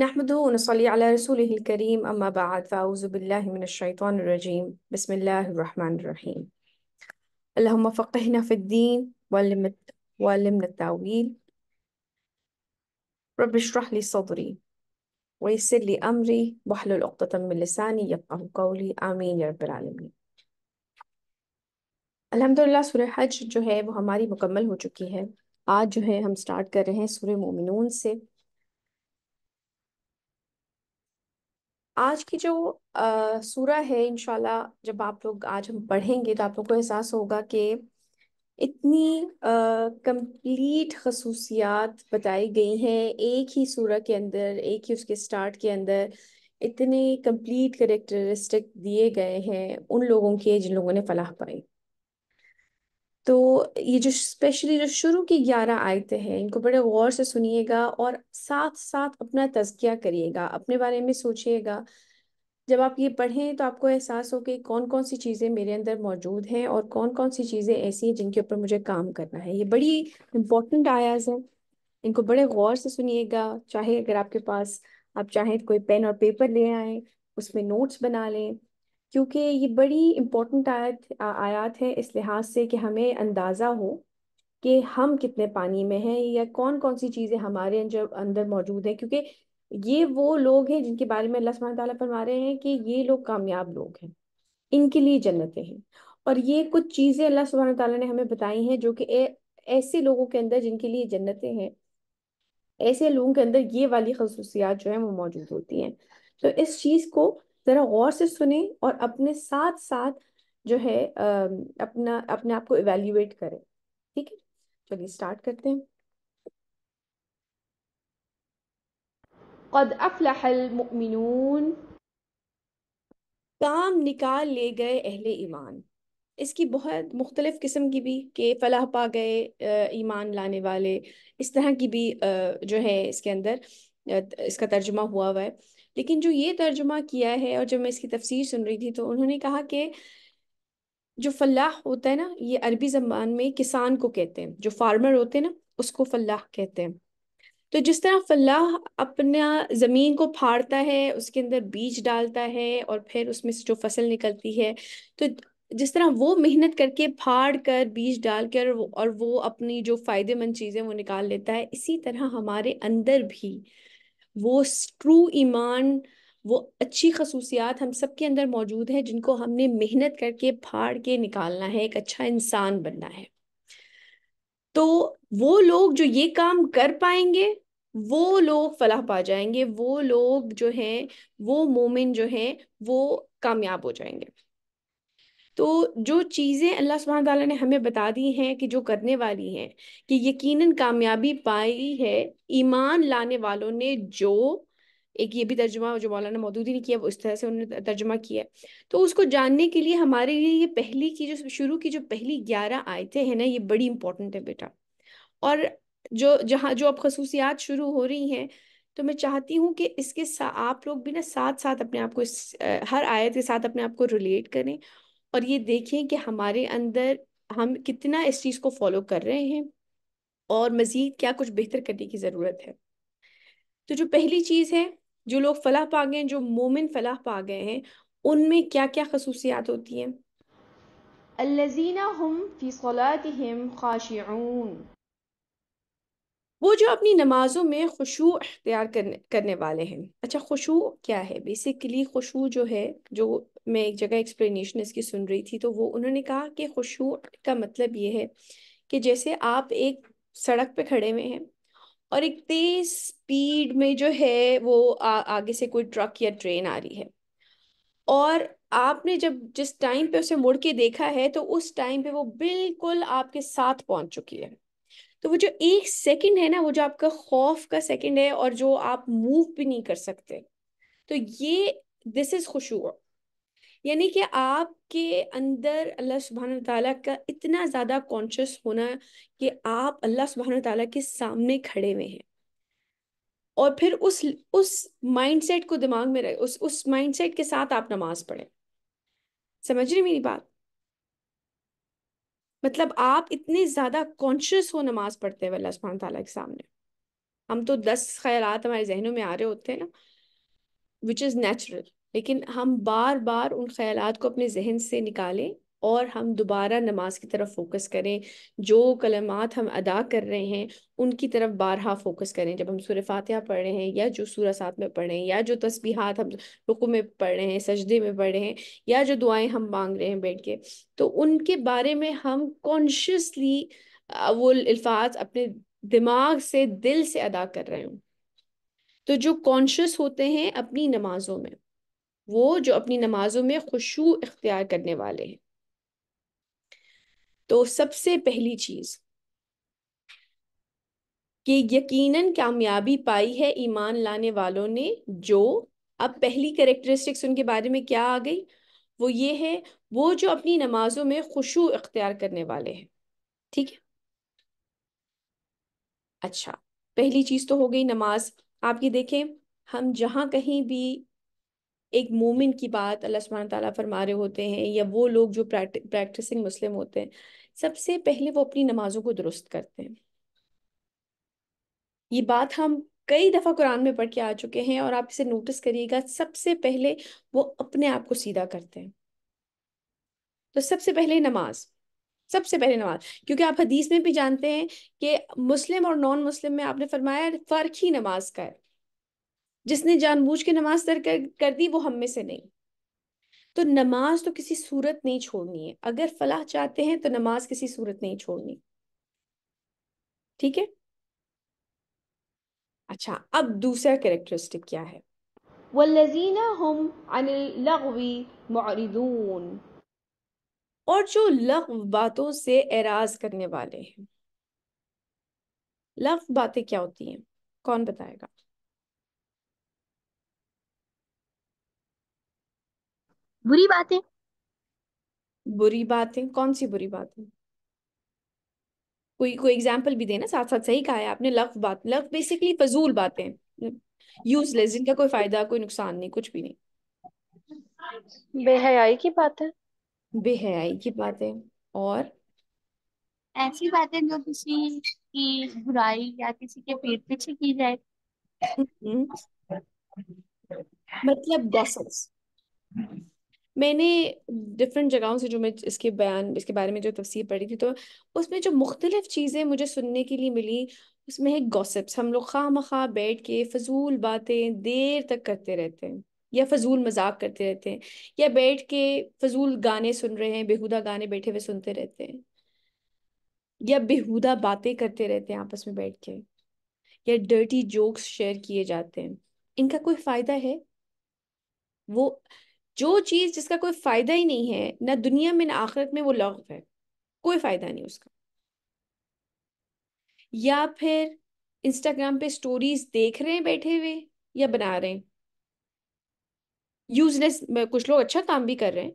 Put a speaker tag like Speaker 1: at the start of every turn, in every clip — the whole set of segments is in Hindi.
Speaker 1: نحمده ونصلي على رسوله الكريم أما بعد فأعوذ بالله من الشيطان الرجيم بسم الله الرحمن الرحيم اللهم فقهنا في الدين وعلمنا التأويل رب اشرح لي صدري ويسر لي أمري واحلل عقدة من لساني يفقه قولي آمين يا رب العالمين الحمد لله سورة حج جو है وہ ہماری مکمل ہو چکی ہے آج جو ہے ہم سٹارٹ کر رہے ہیں سورة مومنون سے आज की जो सूरा है इनशाला जब आप लोग आज हम पढ़ेंगे तो आप लोग को एहसास होगा कि इतनी कंप्लीट खसूसियात बताई गई हैं एक ही सूरा के अंदर एक ही उसके स्टार्ट के अंदर इतने कंप्लीट करेक्टरिस्टिक दिए गए हैं उन लोगों के जिन लोगों ने फलाह पाई तो ये जो स्पेशली जो शुरू की ग्यारह आयतें हैं इनको बड़े गौर से सुनिएगा और साथ साथ अपना तजकिया करिएगा अपने बारे में सोचिएगा जब आप ये पढ़ें तो आपको एहसास हो कि कौन कौन सी चीज़ें मेरे अंदर मौजूद हैं और कौन कौन सी चीज़ें ऐसी हैं जिनके ऊपर मुझे काम करना है ये बड़ी इम्पोर्टेंट आयाज हैं इनको बड़े गौर से सुनिएगा चाहे अगर आपके पास आप चाहें तो कोई पेन और पेपर ले आए उसमें नोट्स बना लें क्योंकि ये बड़ी इम्पोर्टेंट आयत आयात है इस लिहाज से कि हमें अंदाज़ा हो कि हम कितने पानी में हैं या कौन कौन सी चीज़ें हमारे अंदर अंदर मौजूद हैं क्योंकि ये वो लोग हैं जिनके बारे में अल्लाह सुबहान ताला फरमा रहे हैं कि ये लोग कामयाब लोग हैं इनके लिए जन्नतें हैं और ये कुछ चीज़ें अल्लाह सुबहान ताला ने हमें बताई हैं जो कि ऐसे लोगों के अंदर जिनके लिए जन्नतें हैं ऐसे लोगों के अंदर ये वाली खसूसियात जो है वो मौजूद होती हैं तो इस चीज़ को ज़रा गौर से सुने और अपने साथ साथ जो है अपना अपने आप को इवेल्युएट करें ठीक है चलिए स्टार्ट करते हैं افلح المؤمنون काम निकाल ले गए अहले ईमान इसकी बहुत मुख्तलिफ किस्म की भी के फलाह पा गए ईमान लाने वाले इस तरह की भी जो है इसके अंदर इसका तर्जुमा हुआ हुआ है लेकिन जो ये तर्जुमा किया है और जब मैं इसकी तफसीर सुन रही थी तो उन्होंने कहा कि जो फलाह होता है ना ये अरबी जबान में किसान को कहते हैं जो फार्मर होते हैं ना उसको फलाह कहते हैं तो जिस तरह फलाह अपना ज़मीन को फाड़ता है उसके अंदर बीज डालता है और फिर उसमें से जो फसल निकलती है तो जिस तरह वो मेहनत करके फाड़ कर बीज डाल कर और वो, अपनी जो फ़ायदेमंद चीज़ें वो निकाल लेता है इसी तरह हमारे अंदर भी वो ट्रू ईमान वो अच्छी खसूसियात हम सब के अंदर मौजूद है जिनको हमने मेहनत करके फाड़ के निकालना है एक अच्छा इंसान बनना है तो वो लोग जो ये काम कर पाएंगे वो लोग फलाह पा जाएंगे वो लोग जो हैं वो मोमिन जो हैं वो कामयाब हो जाएंगे तो जो चीज़ें अल्लाह सुबह तला ने हमें बता दी हैं कि जो करने वाली हैं कि यकीनन कामयाबी पाई है ईमान लाने वालों ने जो एक ये भी तर्जुमा जो मौलाना मौदूदी ने किया उस तरह से उन्होंने तर्जुमा किया तो उसको जानने के लिए हमारे लिए ये पहली की जो शुरू की जो पहली ग्यारह आयतें हैं ना ये बड़ी इंपॉर्टेंट है बेटा और जो जहाँ जो अब खसूसियात शुरू हो रही हैं तो मैं चाहती हूँ कि इसके आप लोग भी ना साथ साथ अपने आप को इस, हर आयत के साथ अपने आप को रिलेट करें और ये देखें कि हमारे अंदर हम कितना इस चीज़ को फॉलो कर रहे हैं और मज़ीद क्या कुछ बेहतर करने की ज़रूरत है तो जो पहली चीज़ है जो लोग फलाह पा गए हैं जो मोमिन फलाह पा गए हैं उनमें क्या क्या खसूसियात होती हैं वो जो अपनी नमाज़ों में खुशू अख्तियार करने करने वाले हैं अच्छा खुशू क्या है बेसिकली खुशू जो है जो मैं एक जगह एक्सप्लेनेशन इसकी सुन रही थी तो वो उन्होंने कहा कि खुशू का मतलब ये है कि जैसे आप एक सड़क पे खड़े हुए हैं और एक तेज स्पीड में जो है वो आ, आगे से कोई ट्रक या ट्रेन आ रही है और आपने जब जिस टाइम पे उसे मुड़ के देखा है तो उस टाइम पे वो बिल्कुल आपके साथ पहुंच चुकी है तो वो जो एक सेकंड है ना वो जो आपका खौफ का सेकंड है और जो आप मूव भी नहीं कर सकते तो ये दिस इज खुशू यानी कि आपके अंदर अल्लाह सुबहान तला का इतना ज़्यादा कॉन्शियस होना कि आप अल्लाह सुबहान तला के सामने खड़े हुए हैं और फिर उस उस माइंडसेट को दिमाग में रहे उस उस माइंडसेट के साथ आप नमाज पढ़े समझ रही मेरी बात मतलब आप इतने ज़्यादा कॉन्शियस हो नमाज पढ़ते हुए अल्लाह सुबहान तला के सामने हम तो दस ख्याल हमारे जहनों में आ रहे होते हैं ना विच इज़ नेचुरल लेकिन हम बार बार उन ख्याल को अपने जहन से निकालें और हम दोबारा नमाज की तरफ फोकस करें जो कलमात हम अदा कर रहे हैं उनकी तरफ बारहा फोकस करें जब हम सुर फातिहा पढ़ रहे हैं या जो सूर्य साथ में पढ़ रहे हैं या जो तस्बीहात हम रुकु में पढ़ रहे हैं सजदे में पढ़ रहे हैं या जो दुआएं हम मांग रहे हैं बैठ के तो उनके बारे में हम कॉन्शियसली वो अल्फाज अपने दिमाग से दिल से अदा कर रहे हूँ तो जो कॉन्शियस होते हैं अपनी नमाजों में वो जो अपनी नमाजों में खुशू इख्तियार करने वाले हैं तो सबसे पहली चीज कि यकीनन कामयाबी पाई है ईमान लाने वालों ने जो अब पहली करेक्टरिस्टिक्स उनके बारे में क्या आ गई वो ये है वो जो अपनी नमाजों में खुशू इख्तियार करने वाले हैं ठीक है अच्छा पहली चीज़ तो हो गई नमाज आप ये देखें हम जहां कहीं भी एक मोमिन की बात अल्लाह सुबहान ताला फरमा रहे होते हैं या वो लोग जो प्रैक्टिसिंग मुस्लिम होते हैं सबसे पहले वो अपनी नमाजों को दुरुस्त करते हैं ये बात हम कई दफ़ा कुरान में पढ़ के आ चुके हैं और आप इसे नोटिस करिएगा सबसे पहले वो अपने आप को सीधा करते हैं तो सबसे पहले नमाज सबसे पहले नमाज क्योंकि आप हदीस में भी जानते हैं कि मुस्लिम और नॉन मुस्लिम में आपने फरमाया फ़र्क ही नमाज का है जिसने जानबूझ के नमाज तर कर, दी वो हम में से नहीं तो नमाज तो किसी सूरत नहीं छोड़नी है अगर फलाह चाहते हैं तो नमाज किसी सूरत नहीं छोड़नी ठीक है अच्छा अब दूसरा कैरेक्टरिस्टिक क्या है वल्लजीना हम अनिल और जो लग बातों से एराज करने वाले हैं लफ बातें क्या होती हैं कौन बताएगा बुरी बातें बुरी बातें कौन सी बुरी बातें कोई कोई एग्जाम्पल भी देना साथ साथ सही कहा है आपने लफ बात लफ बेसिकली फजूल बातें यूजलेस जिनका कोई फायदा कोई नुकसान नहीं कुछ भी नहीं बेहयाई की बातें बेहयाई की बातें
Speaker 2: और ऐसी बातें जो किसी की बुराई या किसी के पेट पीछे की जाए हम्म। मतलब गॉसिप्स
Speaker 1: मैंने डिफरेंट जगहों से जो मैं इसके बयान इसके बारे में जो तफसीर पढ़ी थी तो उसमें जो मुख्तलिफ चीज़ें मुझे सुनने के लिए मिली उसमें है गॉसिप्स हम लोग खा मखा बैठ के फजूल बातें देर तक करते रहते हैं या फजूल मजाक करते रहते हैं या बैठ के फजूल गाने सुन रहे हैं बेहूदा गाने बैठे हुए सुनते रहते हैं या बेहूदा बातें करते रहते हैं आपस में बैठ के या डर्टी जोक्स शेयर किए जाते हैं इनका कोई फ़ायदा है वो जो चीज जिसका कोई फायदा ही नहीं है ना दुनिया में ना आखिरत में वो लग है कोई फायदा नहीं उसका या फिर इंस्टाग्राम पे स्टोरीज देख रहे हैं बैठे हुए या बना रहे हैं यूजलेस कुछ लोग अच्छा काम भी कर रहे हैं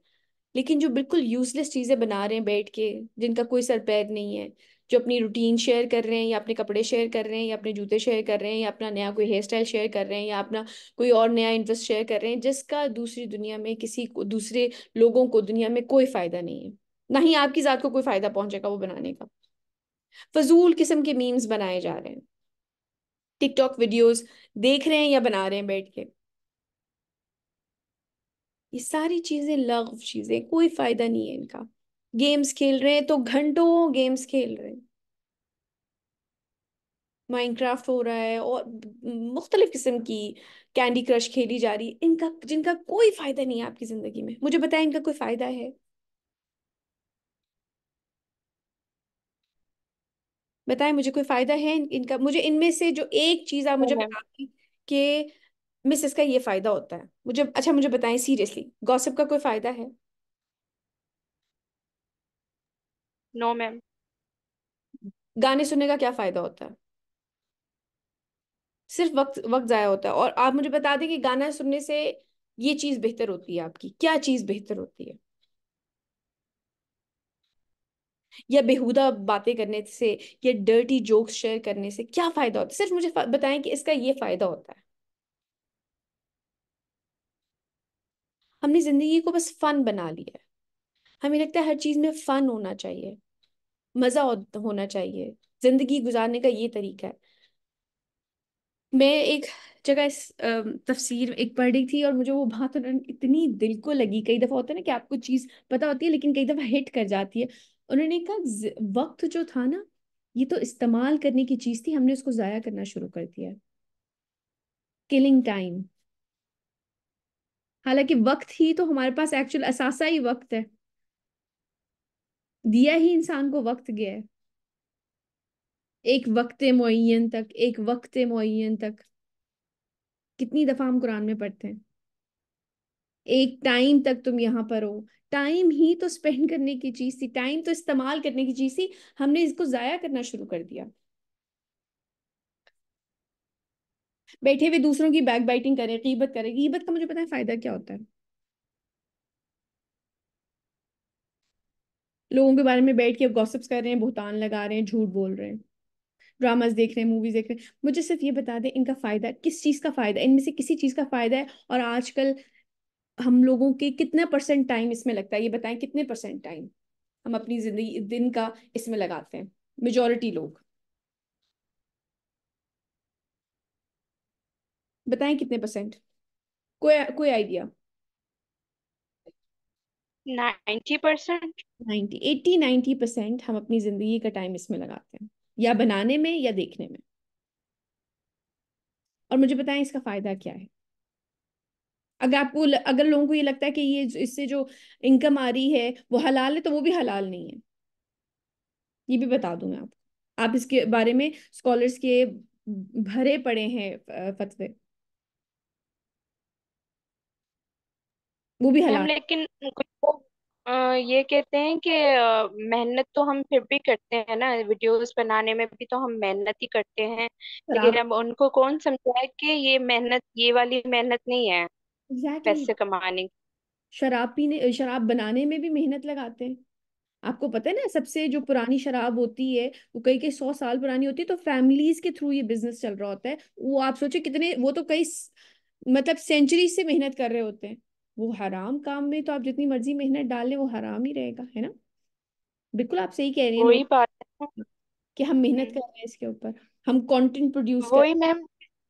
Speaker 1: लेकिन जो बिल्कुल यूजलेस चीजें बना रहे हैं बैठ के जिनका कोई सर पैर नहीं है जो अपनी रूटीन शेयर कर रहे हैं या अपने कपड़े शेयर कर रहे हैं या अपने जूते शेयर कर रहे हैं या अपना नया कोई हेयर स्टाइल शेयर कर रहे हैं या अपना कोई और नया इंटरेस्ट शेयर कर रहे हैं जिसका दूसरी दुनिया में किसी को दूसरे लोगों को दुनिया में कोई फ़ायदा नहीं है ना ही आपकी ज़ात को कोई फ़ायदा पहुंचेगा वो बनाने का फजूल किस्म के मीम्स बनाए जा रहे हैं टिकटॉक वीडियोस देख रहे हैं या बना रहे हैं बैठ के ये सारी चीज़ें लव चीज़ें कोई फ़ायदा नहीं है इनका गेम्स खेल रहे हैं तो घंटों गेम्स खेल रहे हैं माइनक्राफ्ट हो रहा है और मुख्तलिफ किस्म की कैंडी क्रश खेली जा रही है इनका जिनका कोई फायदा नहीं है आपकी जिंदगी में मुझे बताएं इनका कोई फायदा है बताएं मुझे कोई फायदा है इनका मुझे इनमें से जो एक चीज आप मुझे बताती कि मिस इसका ये फायदा होता है मुझे अच्छा मुझे बताएं सीरियसली गॉसिप का कोई फायदा है नो मैम गाने सुनने का क्या फायदा होता है सिर्फ वक्त वक्त जाया होता है और आप मुझे बता दें कि गाना सुनने से ये चीज बेहतर होती है आपकी क्या चीज बेहतर होती है या बेहुदा बातें करने से या डर्टी जोक्स शेयर करने से क्या फायदा होता है सिर्फ मुझे बताएं कि इसका ये फायदा होता है हमने जिंदगी को बस फन बना लिया है हमें लगता है हर चीज में फन होना चाहिए मजा होना चाहिए जिंदगी गुजारने का ये तरीका है मैं एक जगह इस तफसीर एक पढ़ रही थी और मुझे वो बात इतनी दिल को लगी कई दफ़ा होता है ना कि आपको चीज़ पता होती है लेकिन कई दफ़ा हिट कर जाती है उन्होंने कहा वक्त जो था ना ये तो इस्तेमाल करने की चीज़ थी हमने उसको ज़ाया करना शुरू कर दिया किलिंग टाइम हालांकि वक्त ही तो हमारे पास एक्चुअल असासा ही वक्त है दिया ही इंसान को वक्त गया है एक वक्त मुन तक एक वक्त मुन तक कितनी दफा हम कुरान में पढ़ते हैं एक टाइम तक तुम यहां पर हो टाइम ही तो स्पेंड करने की चीज थी टाइम तो इस्तेमाल करने की चीज थी हमने इसको जाया करना शुरू कर दिया बैठे हुए दूसरों की बैक बाइटिंग करें कीबत करें कीबत का मुझे पता है फायदा क्या होता है लोगों के बारे में बैठ के गॉसिप्स कर रहे हैं बहतान लगा रहे हैं झूठ बोल रहे हैं ड्रामास देख रहे हैं मूवीज देख रहे हैं मुझे सिर्फ ये बता दें इनका फ़ायदा किस चीज़ का फ़ायदा है इनमें से किसी चीज़ का फ़ायदा है और आजकल हम लोगों के कितना परसेंट टाइम इसमें लगता है ये बताएं कितने परसेंट टाइम हम अपनी जिंदगी दिन का इसमें लगाते हैं मेजोरिटी लोग बताएं कितने परसेंट कोई कोई idea
Speaker 2: ninety percent
Speaker 1: ninety percent हम अपनी जिंदगी का टाइम इसमें लगाते हैं या बनाने में या देखने में और मुझे बताएं इसका फायदा क्या है अगर आपको अगर लोगों को ये लगता है कि ये इससे जो इनकम आ रही है वो हलाल है तो वो भी हलाल नहीं है ये भी बता दूं मैं आपको आप इसके बारे में स्कॉलर्स के भरे पड़े हैं फतवे वो भी हलाल
Speaker 2: लेकिन ये कहते हैं कि मेहनत तो हम फिर भी करते हैं ना वीडियोस बनाने में भी तो हम मेहनत ही करते हैं हाँ। लेकिन अब उनको कौन समझाए कि ये मेहनत ये वाली मेहनत नहीं है एग्जैक्टली पैसे कमाने
Speaker 1: की शराब पीने शराब बनाने में भी मेहनत लगाते हैं आपको पता है ना सबसे जो पुरानी शराब होती है वो कई कई सौ साल पुरानी होती है तो फैमिलीज के थ्रू ये बिजनेस चल रहा होता है वो आप सोचे कितने वो तो कई मतलब सेंचुरी से मेहनत कर रहे होते हैं वो हराम काम में तो आप जितनी मर्जी मेहनत डाल लें वो हराम ही रहेगा है ना बिल्कुल आप सही कह रही हैं वही बात
Speaker 2: है कि हम मेहनत हम्म। कर रहे
Speaker 1: हैं इसके ऊपर हम कंटेंट प्रोड्यूस कर वही मैम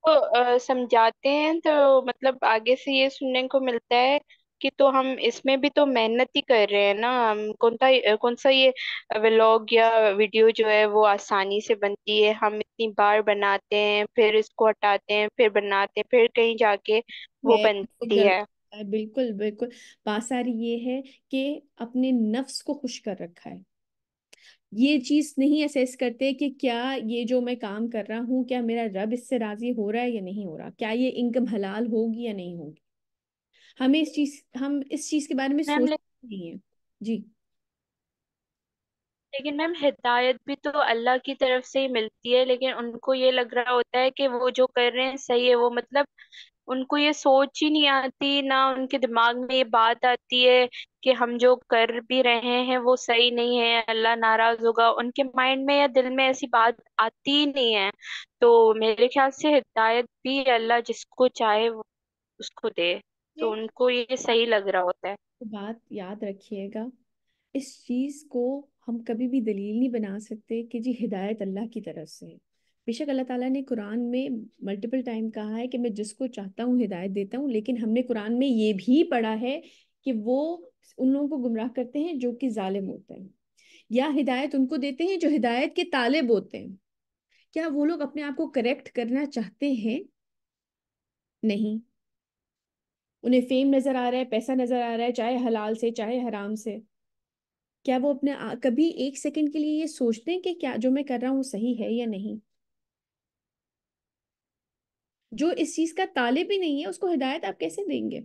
Speaker 2: तो समझाते हैं तो मतलब आगे से ये सुनने को मिलता है कि तो हम इसमें भी तो मेहनत ही कर रहे हैं ना हम कौन सा कौन सा ये व्लॉग या वीडियो जो है वो आसानी से बनती है हम इतनी बार बनाते हैं फिर इसको हटाते हैं फिर बनाते हैं फिर कहीं जाके वो बनती है
Speaker 1: है बिल्कुल बिल्कुल बासार ये है कि अपने नफ्स को खुश कर रखा है ये चीज नहीं असेस करते कि क्या ये जो मैं काम कर रहा हूँ क्या मेरा रब इससे राजी हो रहा है या नहीं हो रहा क्या ये इनकम हलाल होगी या नहीं होगी हमें इस चीज हम इस चीज के बारे में सोच नहीं है जी
Speaker 2: लेकिन मैम हिदायत भी तो अल्लाह की तरफ से ही मिलती है लेकिन उनको ये लग रहा होता है कि वो जो कर रहे हैं सही है वो मतलब उनको ये सोच ही नहीं आती ना उनके दिमाग में ये बात आती है कि हम जो कर भी रहे हैं वो सही नहीं है अल्लाह नाराज होगा उनके माइंड में या दिल में ऐसी बात आती ही नहीं है तो मेरे ख्याल से हिदायत भी अल्लाह जिसको चाहे वो उसको दे तो उनको ये सही लग रहा होता है
Speaker 1: बात याद रखिएगा इस चीज को हम कभी भी दलील नहीं बना सकते कि जी हिदायत अल्लाह की तरफ से बेशक अल्लाह ताला ने कुरान में मल्टीपल टाइम कहा है कि मैं जिसको चाहता हूँ हिदायत देता हूँ लेकिन हमने कुरान में ये भी पढ़ा है कि वो उन लोगों को गुमराह करते हैं जो कि जालिम होते हैं या हिदायत उनको देते हैं जो हिदायत के तालिब होते हैं क्या वो लोग अपने आप को करेक्ट करना चाहते हैं नहीं उन्हें फेम नज़र आ रहा है पैसा नज़र आ रहा है चाहे हलाल से चाहे हराम से क्या वो अपने आ, कभी एक सेकंड के लिए ये सोचते हैं कि क्या जो मैं कर रहा हूँ सही है या नहीं जो इस चीज का ताले भी नहीं है उसको हिदायत आप कैसे देंगे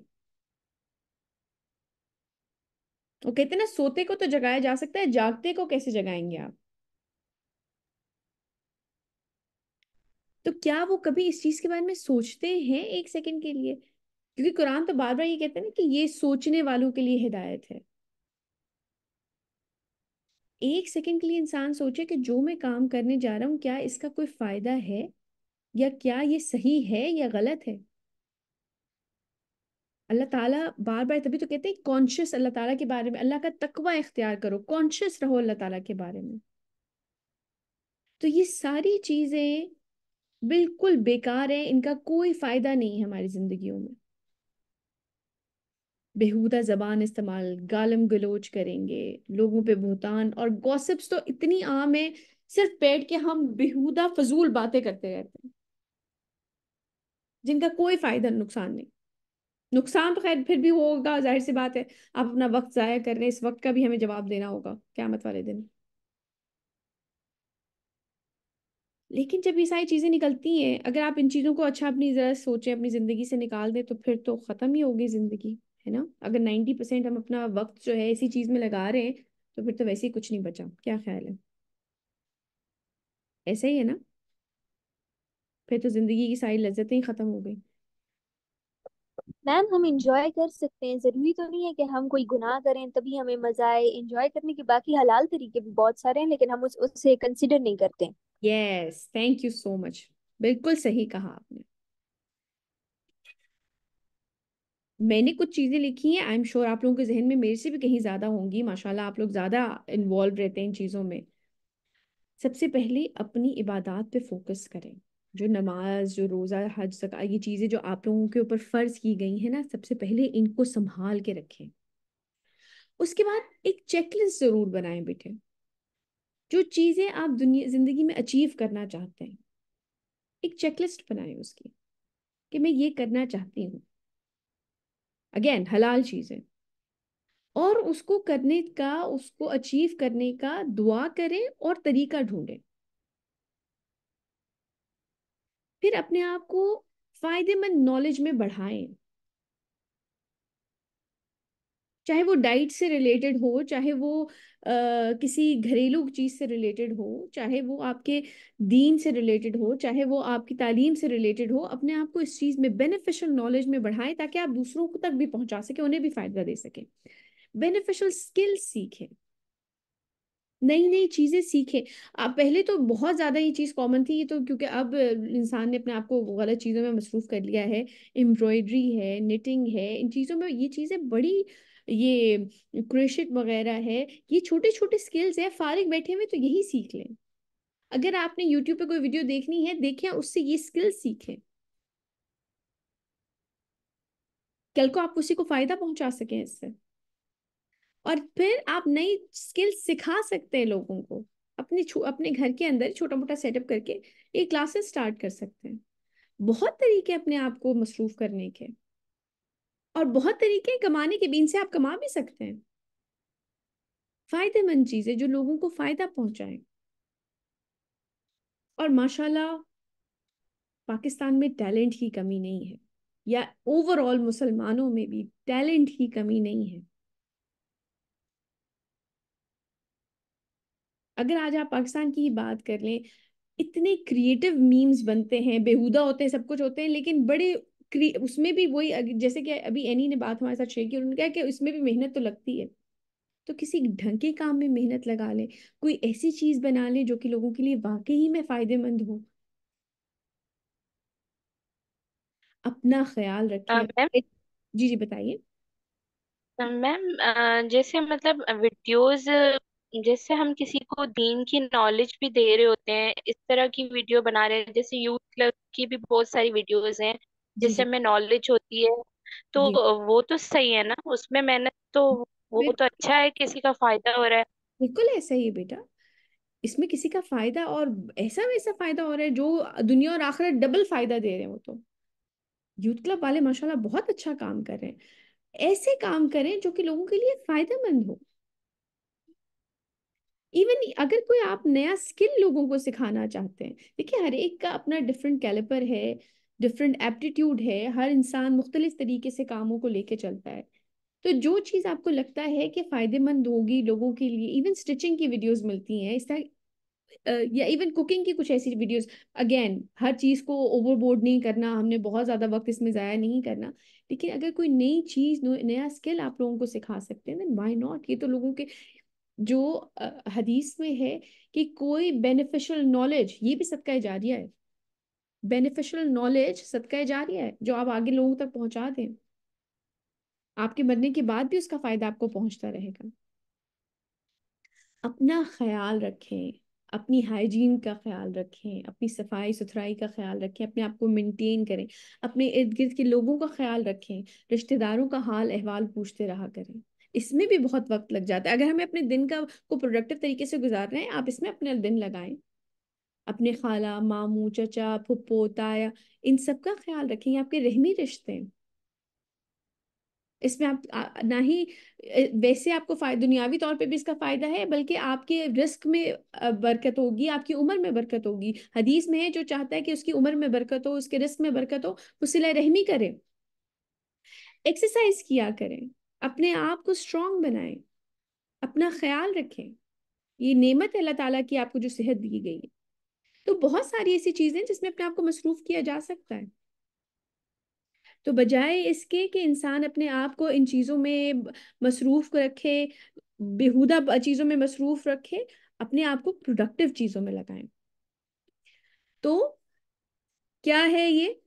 Speaker 1: वो कहते ना सोते को तो जगाया जा सकता है जागते को कैसे जगाएंगे आप तो क्या वो कभी इस चीज के बारे में सोचते हैं एक सेकंड के लिए क्योंकि कुरान तो बार बार ये कहते हैं ना कि ये सोचने वालों के लिए हिदायत है एक सेकंड के लिए इंसान सोचे कि जो मैं काम करने जा रहा हूं क्या इसका कोई फायदा है या क्या ये सही है या गलत है अल्लाह ताला बार बार तभी तो कहते हैं कॉन्शियस अल्लाह ताला के बारे में अल्लाह का तकवा इख्तियार करो कॉन्शियस रहो अल्लाह ताला के बारे में तो ये सारी चीज़ें बिल्कुल बेकार है इनका कोई फ़ायदा नहीं है हमारी ज़िंदगियों में बेहूदा ज़बान इस्तेमाल गालम गलोच करेंगे लोगों पे भूतान और गॉसिप्स तो इतनी आम है सिर्फ पेट के हम बेहूदा फजूल बातें करते रहते हैं जिनका कोई फायदा नुकसान नहीं नुकसान तो खैर फिर भी होगा जाहिर सी बात है आप अपना वक्त ज़ाया कर रहे हैं इस वक्त का भी हमें जवाब देना होगा क्यामत वाले दिन लेकिन जब ये सारी चीज़ें निकलती हैं अगर आप इन चीज़ों को अच्छा अपनी ज़रा सोचें अपनी ज़िंदगी से निकाल दें तो फिर तो ख़त्म ही होगी ज़िंदगी है ना अगर नाइन्टी परसेंट हम अपना वक्त जो है इसी चीज़ में लगा रहे हैं तो फिर तो वैसे ही कुछ नहीं बचा क्या ख्याल है ऐसा ही है ना फिर तो जिंदगी की सारी लज्जतें ही खत्म हो गई
Speaker 2: मैम हम इंजॉय कर सकते हैं जरूरी तो नहीं है कि हम कोई गुनाह करें तभी हमें मजा आए इंजॉय करने के बाकी हलाल तरीके भी बहुत सारे हैं लेकिन हम उस उससे कंसिडर नहीं करते
Speaker 1: yes thank you so much बिल्कुल सही कहा आपने मैंने कुछ चीज़ें लिखी हैं आई एम श्योर आप लोगों के जहन में मेरे से भी कहीं ज़्यादा होंगी माशाल्लाह आप लोग ज़्यादा इन्वॉल्व रहते हैं इन चीज़ों में सबसे पहले अपनी इबादत पे फोकस करें जो नमाज जो रोज़ा हज सका ये चीज़ें जो आप लोगों के ऊपर फ़र्ज की गई हैं ना सबसे पहले इनको संभाल के रखें उसके बाद एक चेकलिस्ट ज़रूर बनाएं बेटे जो चीज़ें आप दुनिया ज़िंदगी में अचीव करना चाहते हैं एक चेकलिस्ट बनाएं उसकी कि मैं ये करना चाहती हूँ अगेन हलाल चीज़ें और उसको करने का उसको अचीव करने का दुआ करें और तरीका ढूंढें फिर अपने आप को फायदेमंद नॉलेज में बढ़ाएं चाहे वो डाइट से रिलेटेड हो चाहे वो आ, किसी घरेलू चीज़ से रिलेटेड हो चाहे वो आपके दीन से रिलेटेड हो चाहे वो आपकी तालीम से रिलेटेड हो अपने आप को इस चीज़ में बेनिफिशियल नॉलेज में बढ़ाएं ताकि आप दूसरों को तक भी पहुंचा सकें उन्हें भी फ़ायदा दे सकें बेनिफिशियल स्किल्स सीखें नई नई चीज़ें सीखें आप पहले तो बहुत ज़्यादा ये चीज़ कॉमन थी ये तो क्योंकि अब इंसान ने अपने आप को गलत चीज़ों में मसरूफ़ कर लिया है एम्ब्रॉयडरी है निटिंग है इन चीज़ों में ये चीज़ें बड़ी ये क्रेशिट वगैरह है ये छोटे छोटे स्किल्स है फारिग बैठे हुए तो यही सीख लें अगर आपने यूट्यूब पे कोई वीडियो देखनी है देखें उससे ये स्किल सीखें कल को आप उसी को फायदा पहुंचा सकें इससे और फिर आप नई स्किल सिखा सकते हैं लोगों को अपने अपने घर के अंदर छोटा मोटा सेटअप करके ये क्लासेस स्टार्ट कर सकते हैं बहुत तरीके अपने आप को मसरूफ करने के और बहुत तरीके कमाने के बीन से आप कमा भी सकते हैं फायदेमंद चीजें जो लोगों को फायदा पहुंचाए और माशाल्लाह पाकिस्तान में टैलेंट की कमी नहीं है या ओवरऑल मुसलमानों में भी टैलेंट की कमी नहीं है अगर आज आप पाकिस्तान की ही बात कर लें इतने क्रिएटिव मीम्स बनते हैं बेहुदा होते हैं सब कुछ होते हैं लेकिन बड़े उसमें भी वही जैसे कि अभी एनी ने बात हमारे साथ शेयर की उन्होंने कहा कि उसमें भी मेहनत तो लगती है तो किसी ढंग के काम में मेहनत लगा लें कोई ऐसी चीज़ बना लें जो कि लोगों के लिए वाकई में फ़ायदेमंद हो अपना ख्याल रखें जी जी बताइए
Speaker 2: मैम जैसे मतलब वीडियोस जैसे हम किसी को दीन की नॉलेज भी दे रहे होते हैं इस तरह की वीडियो बना रहे हैं जैसे यूथ क्लब की भी बहुत सारी वीडियोस हैं जिससे हमें नॉलेज होती है तो वो तो सही है ना उसमें मेहनत तो वो तो अच्छा है किसी का फायदा हो रहा है
Speaker 1: बिल्कुल ऐसा ही है बेटा इसमें किसी का फायदा और ऐसा वैसा फायदा हो रहा है जो दुनिया और आखिर डबल फायदा दे रहे हैं वो तो यूथ क्लब वाले माशाल्लाह बहुत अच्छा काम कर रहे हैं ऐसे काम करें जो कि लोगों के लिए फायदेमंद हो इवन अगर कोई आप नया स्किल लोगों को सिखाना चाहते हैं देखिए हर एक का अपना डिफरेंट कैलिपर है डिफरेंट एप्टीट्यूड है हर इंसान मुख्तलिफ तरीके से कामों को लेके चलता है तो जो चीज़ आपको लगता है कि फ़ायदेमंद होगी लोगों के लिए इवन स्टिचिंग की वीडियोस मिलती हैं इस तरह या इवन कुकिंग की कुछ ऐसी वीडियोस अगेन हर चीज़ को ओवरबोर्ड नहीं करना हमने बहुत ज़्यादा वक्त इसमें ज़ाया नहीं करना लेकिन अगर कोई नई चीज़ नया स्किल आप लोगों को सिखा सकते हैं देन वाई नॉट ये तो लोगों के जो हदीस में है कि कोई बेनिफिशियल नॉलेज ये भी सदका जा रिया है बेनिफिशियल नॉलेज सदका जारिया है जो आप आगे लोगों तक पहुंचा दें आपके मरने के बाद भी उसका फायदा आपको पहुंचता रहेगा अपना ख्याल रखें अपनी हाइजीन का ख्याल रखें अपनी सफाई सुथराई का ख्याल रखें अपने आप को मेंटेन करें अपने इर्द गिर्द के लोगों का ख्याल रखें रिश्तेदारों का हाल अहवाल पूछते रहा करें इसमें भी बहुत वक्त लग जाता है अगर हमें अपने दिन का को प्रोडक्टिव तरीके से गुजार रहे हैं आप इसमें अपने दिन लगाएं अपने खाला मामू चचा फुप्पो ताया इन सब का ख्याल रखें आपके रहमी रिश्ते इसमें आप ना ही वैसे आपको फायदा दुनियावी तौर पे भी इसका फायदा है बल्कि आपके रिस्क में बरकत होगी आपकी उम्र में बरकत होगी हदीस में है जो चाहता है कि उसकी उम्र में बरकत हो उसके रिस्क में बरकत हो वो सिला रहमी करें एक्सरसाइज किया करें अपने आप को स्ट्रांग बनाएं अपना ख्याल रखें ये नेमत है अल्लाह ताला की आपको जो सेहत दी गई है तो बहुत सारी ऐसी चीज़ें जिसमें अपने आप को मसरूफ़ किया जा सकता है तो बजाय इसके कि इंसान अपने आप को इन चीज़ों में मसरूफ़ रखे बेहुदा चीज़ों में मसरूफ़ रखे अपने आप को प्रोडक्टिव चीज़ों में लगाएं तो क्या है ये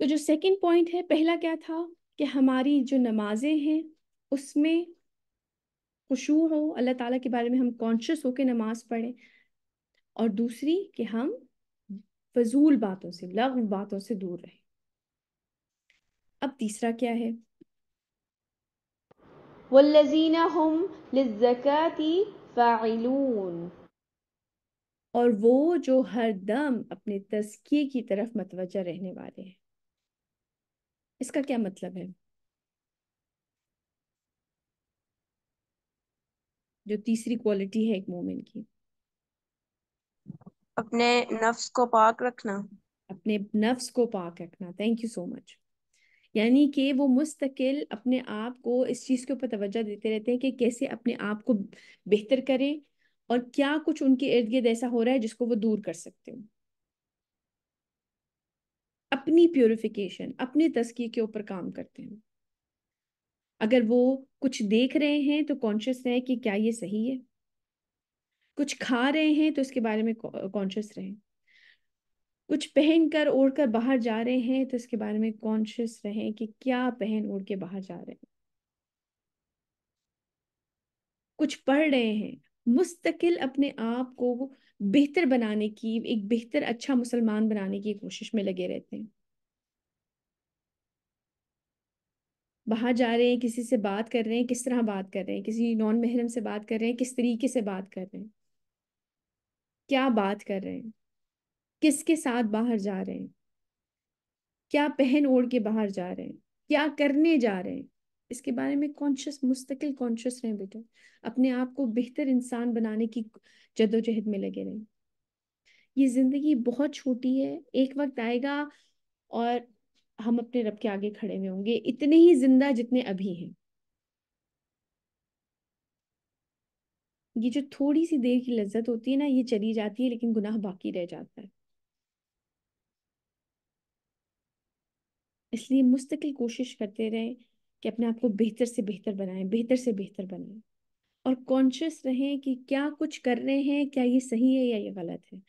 Speaker 1: तो जो सेकंड पॉइंट है पहला क्या था कि हमारी जो नमाजें हैं उसमें खुशू हो अल्लाह ताला के बारे में हम कॉन्शियस होकर नमाज पढ़ें और दूसरी कि हम फजूल बातों से लग बातों से दूर रहें अब तीसरा क्या है हम और वो जो हर दम अपने तस्किए की तरफ मतवजा रहने वाले हैं इसका क्या मतलब है जो तीसरी क्वालिटी है एक मोमेंट की अपने नफ्स को पाक रखना अपने नफ्स को पाक रखना थैंक यू सो मच यानी कि वो मुस्तकिल अपने आप को इस चीज़ के ऊपर तवज्जो देते रहते हैं कि कैसे अपने आप को बेहतर करें और क्या कुछ उनके इर्द गिर्द ऐसा हो रहा है जिसको वो दूर कर सकते हैं अपनी प्योरिफिकेशन अपने तस्किए के ऊपर काम करते हैं अगर वो कुछ देख रहे हैं तो कॉन्शियस रहे कि क्या ये सही है कुछ खा रहे हैं तो इसके बारे में कॉन्शियस रहे कुछ पहन कर ओढ़ कर बाहर जा रहे हैं तो इसके बारे में कॉन्शियस रहे कि क्या पहन ओढ़ के बाहर जा रहे हैं कुछ पढ़ रहे हैं मुस्तकिल अपने आप को बेहतर बनाने की एक बेहतर अच्छा मुसलमान बनाने की कोशिश में लगे रहते हैं बाहर जा रहे हैं किसी से बात कर रहे हैं किस तरह बात कर रहे हैं किसी नॉन महरम से बात कर रहे हैं किस तरीके से बात कर रहे हैं क्या बात कर रहे हैं किसके साथ बाहर जा रहे हैं क्या पहन ओढ़ के बाहर जा रहे हैं क्या करने जा रहे हैं इसके बारे में कॉन्शियस मुस्तकिल कॉन्शियस रहे बेटा अपने आप को बेहतर इंसान बनाने की जदोजहद में लगे रहें ये ज़िंदगी बहुत छोटी है एक वक्त आएगा और हम अपने रब के आगे खड़े हुए होंगे इतने ही जिंदा जितने अभी हैं ये जो थोड़ी सी देर की लज्जत होती है ना ये चली जाती है लेकिन गुनाह बाकी रह जाता है इसलिए मुस्तकिल कोशिश करते रहें कि अपने आप को बेहतर से बेहतर बनाएं बेहतर से बेहतर बनाएं और कॉन्शियस रहें कि क्या कुछ कर रहे हैं क्या ये सही है या ये गलत है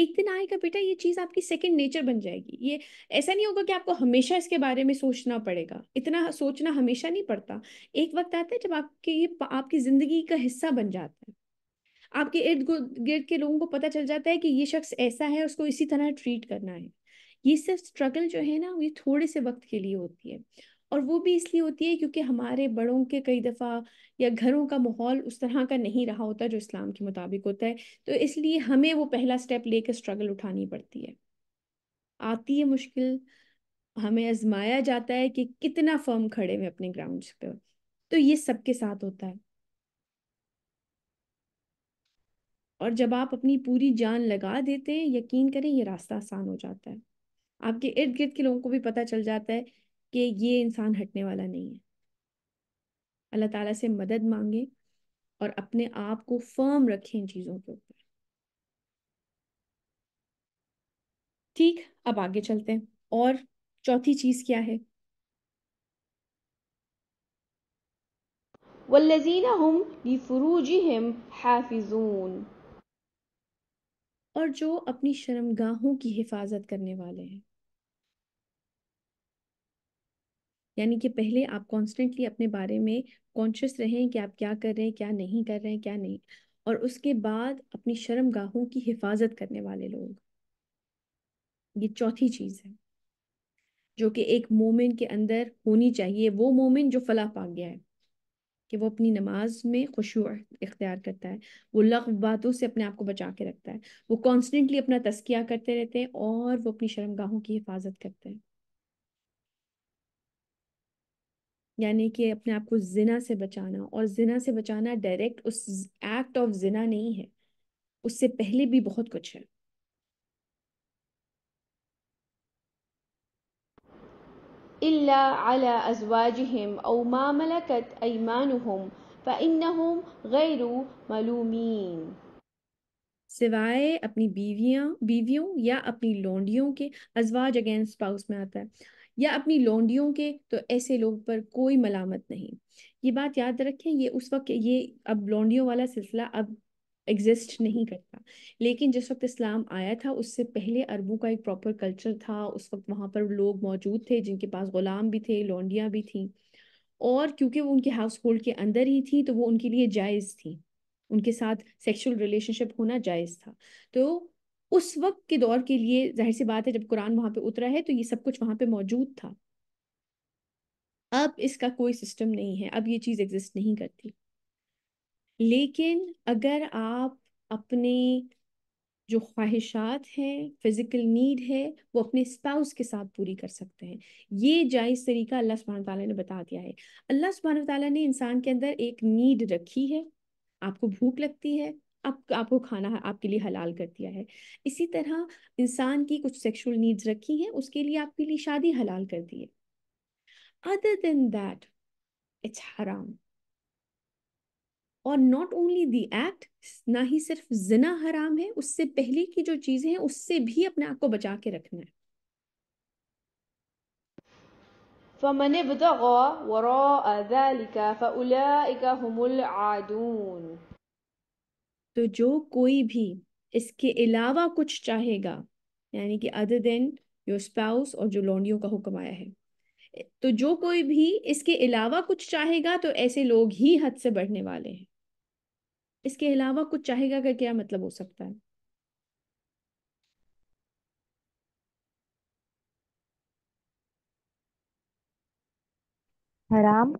Speaker 1: एक दिन आएगा बेटा ये चीज़ आपकी सेकंड नेचर बन जाएगी ये ऐसा नहीं होगा कि आपको हमेशा इसके बारे में सोचना पड़ेगा इतना सोचना हमेशा नहीं पड़ता एक वक्त आता है जब आपके ये आपकी ज़िंदगी का हिस्सा बन जाता है आपके इर्द गिर्द के लोगों को पता चल जाता है कि ये शख्स ऐसा है उसको इसी तरह ट्रीट करना है ये सिर्फ स्ट्रगल जो है ना ये थोड़े से वक्त के लिए होती है और वो भी इसलिए होती है क्योंकि हमारे बड़ों के कई दफ़ा या घरों का माहौल उस तरह का नहीं रहा होता जो इस्लाम के मुताबिक होता है तो इसलिए हमें वो पहला स्टेप लेकर स्ट्रगल उठानी पड़ती है आती है मुश्किल हमें आजमाया जाता है कि कितना फर्म खड़े हुए अपने ग्राउंड पे तो ये सबके साथ होता है और जब आप अपनी पूरी जान लगा देते हैं यकीन करें ये रास्ता आसान हो जाता है आपके इर्द गिर्द के लोगों को भी पता चल जाता है कि ये इंसान हटने वाला नहीं है अल्लाह ताला से मदद मांगे और अपने आप को फर्म रखें इन चीज़ों के ऊपर ठीक अब आगे चलते हैं और चौथी चीज़ क्या है वल्लजीना हम लिफरूजिहिम हाफिजून और जो अपनी शर्मगाहों की हिफाजत करने वाले हैं यानी कि पहले आप कॉन्स्टेंटली अपने बारे में कॉन्शियस रहें कि आप क्या कर रहे हैं क्या नहीं कर रहे हैं क्या नहीं और उसके बाद अपनी शर्मगाहों की हिफाजत करने वाले लोग ये चौथी चीज़ है जो कि एक मोमेंट के अंदर होनी चाहिए वो मोमेंट जो फला पा गया है कि वो अपनी नमाज में खुशू इख्तियार करता है वो लग बातों से अपने आप को बचा के रखता है वो कॉन्स्टेंटली अपना तस्किया करते रहते हैं और वो अपनी शर्मगाहों की हिफाजत करते हैं यानी कि अपने आप को जिना से बचाना और जिना से बचाना डायरेक्ट उस एक्ट ऑफ जिना नहीं है उससे पहले भी बहुत कुछ है إلا على أزواجهم أو ما ملكت أيمانهم فإنهم غير ملومين सिवाय अपनी बीवियां बीवियों या अपनी लोंडियों के अजवाज अगेंस्ट स्पाउस में आता है या अपनी लोंडियों के तो ऐसे लोग पर कोई मलामत नहीं ये बात याद रखें ये उस वक्त ये अब लोंडियों वाला सिलसिला अब एग्जिस्ट नहीं करता लेकिन जिस वक्त इस्लाम आया था उससे पहले अरबों का एक प्रॉपर कल्चर था उस वक्त वहाँ पर लोग मौजूद थे जिनके पास ग़ुलाम भी थे लोंडियाँ भी थीं और क्योंकि वो उनके हाउस होल्ड के अंदर ही थी तो वो उनके लिए जायज़ थी उनके साथ सेक्सुअल रिलेशनशिप होना जायज़ था तो उस वक्त के दौर के लिए जाहिर सी बात है जब कुरान वहां पे उतरा है तो ये सब कुछ वहां पे मौजूद था अब इसका कोई सिस्टम नहीं है अब ये चीज एग्जिस्ट नहीं करती लेकिन अगर आप अपने जो ख्वाहिशात हैं फिजिकल नीड है वो अपने स्पाउस के साथ पूरी कर सकते हैं ये जायज़ तरीका अल्लाह सुबहान ताला ने बता दिया है अल्लाह सुबहान ताला ने इंसान के अंदर एक नीड रखी है आपको भूख लगती है आप आपको खाना आपके लिए हलाल कर दिया है इसी तरह इंसान की कुछ सेक्सुअल नीड्स रखी हैं उसके लिए आपके लिए शादी हलाल कर दी है अदर देन दैट इट्स हराम और नॉट ओनली दी एक्ट ना ही सिर्फ जिना हराम है उससे पहले की जो चीजें हैं उससे भी अपने आप को बचा के रखना है فمن ابتغى وراء ذلك فأولئك هم العادون तो जो कोई भी इसके अलावा कुछ चाहेगा यानी कि अदर देन योर स्पाउस और जो लौंडियों का हुक्म आया है तो जो कोई भी इसके अलावा कुछ चाहेगा तो ऐसे लोग ही हद से बढ़ने वाले हैं इसके अलावा कुछ चाहेगा का क्या
Speaker 2: मतलब हो सकता है हराम